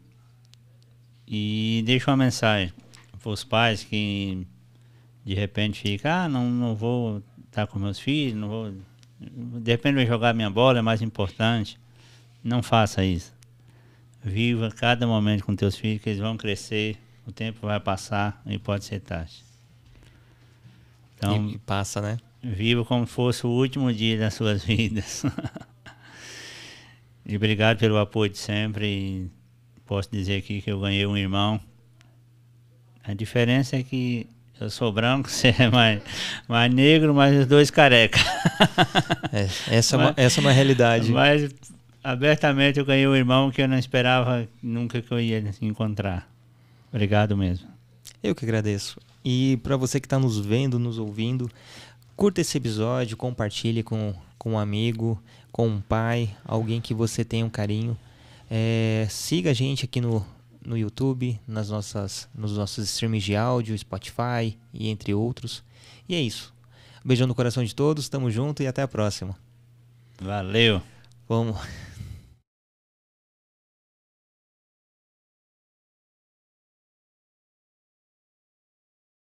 e deixa uma mensagem para os pais que de repente ficam, ah, não, não vou estar com meus filhos, não vou, de repente vai jogar minha bola, é mais importante. Não faça isso. Viva cada momento com teus filhos, que eles vão crescer, o tempo vai passar e pode ser tarde. Então, e passa, né? Viva como fosse o último dia das suas vidas. E obrigado pelo apoio de sempre. E posso dizer aqui que eu ganhei um irmão. A diferença é que eu sou branco, você é mais, mais negro, mas os dois careca. É, essa, mas, é uma, essa é uma realidade. Mas abertamente eu ganhei um irmão que eu não esperava nunca que eu ia encontrar. Obrigado mesmo. Eu que agradeço. E para você que está nos vendo, nos ouvindo, curta esse episódio, compartilhe com, com um amigo, com um pai, alguém que você tenha um carinho. É, siga a gente aqui no, no YouTube, nas nossas, nos nossos streams de áudio, Spotify e entre outros. E é isso. Beijão no coração de todos, tamo junto e até a próxima. Valeu! Vamos.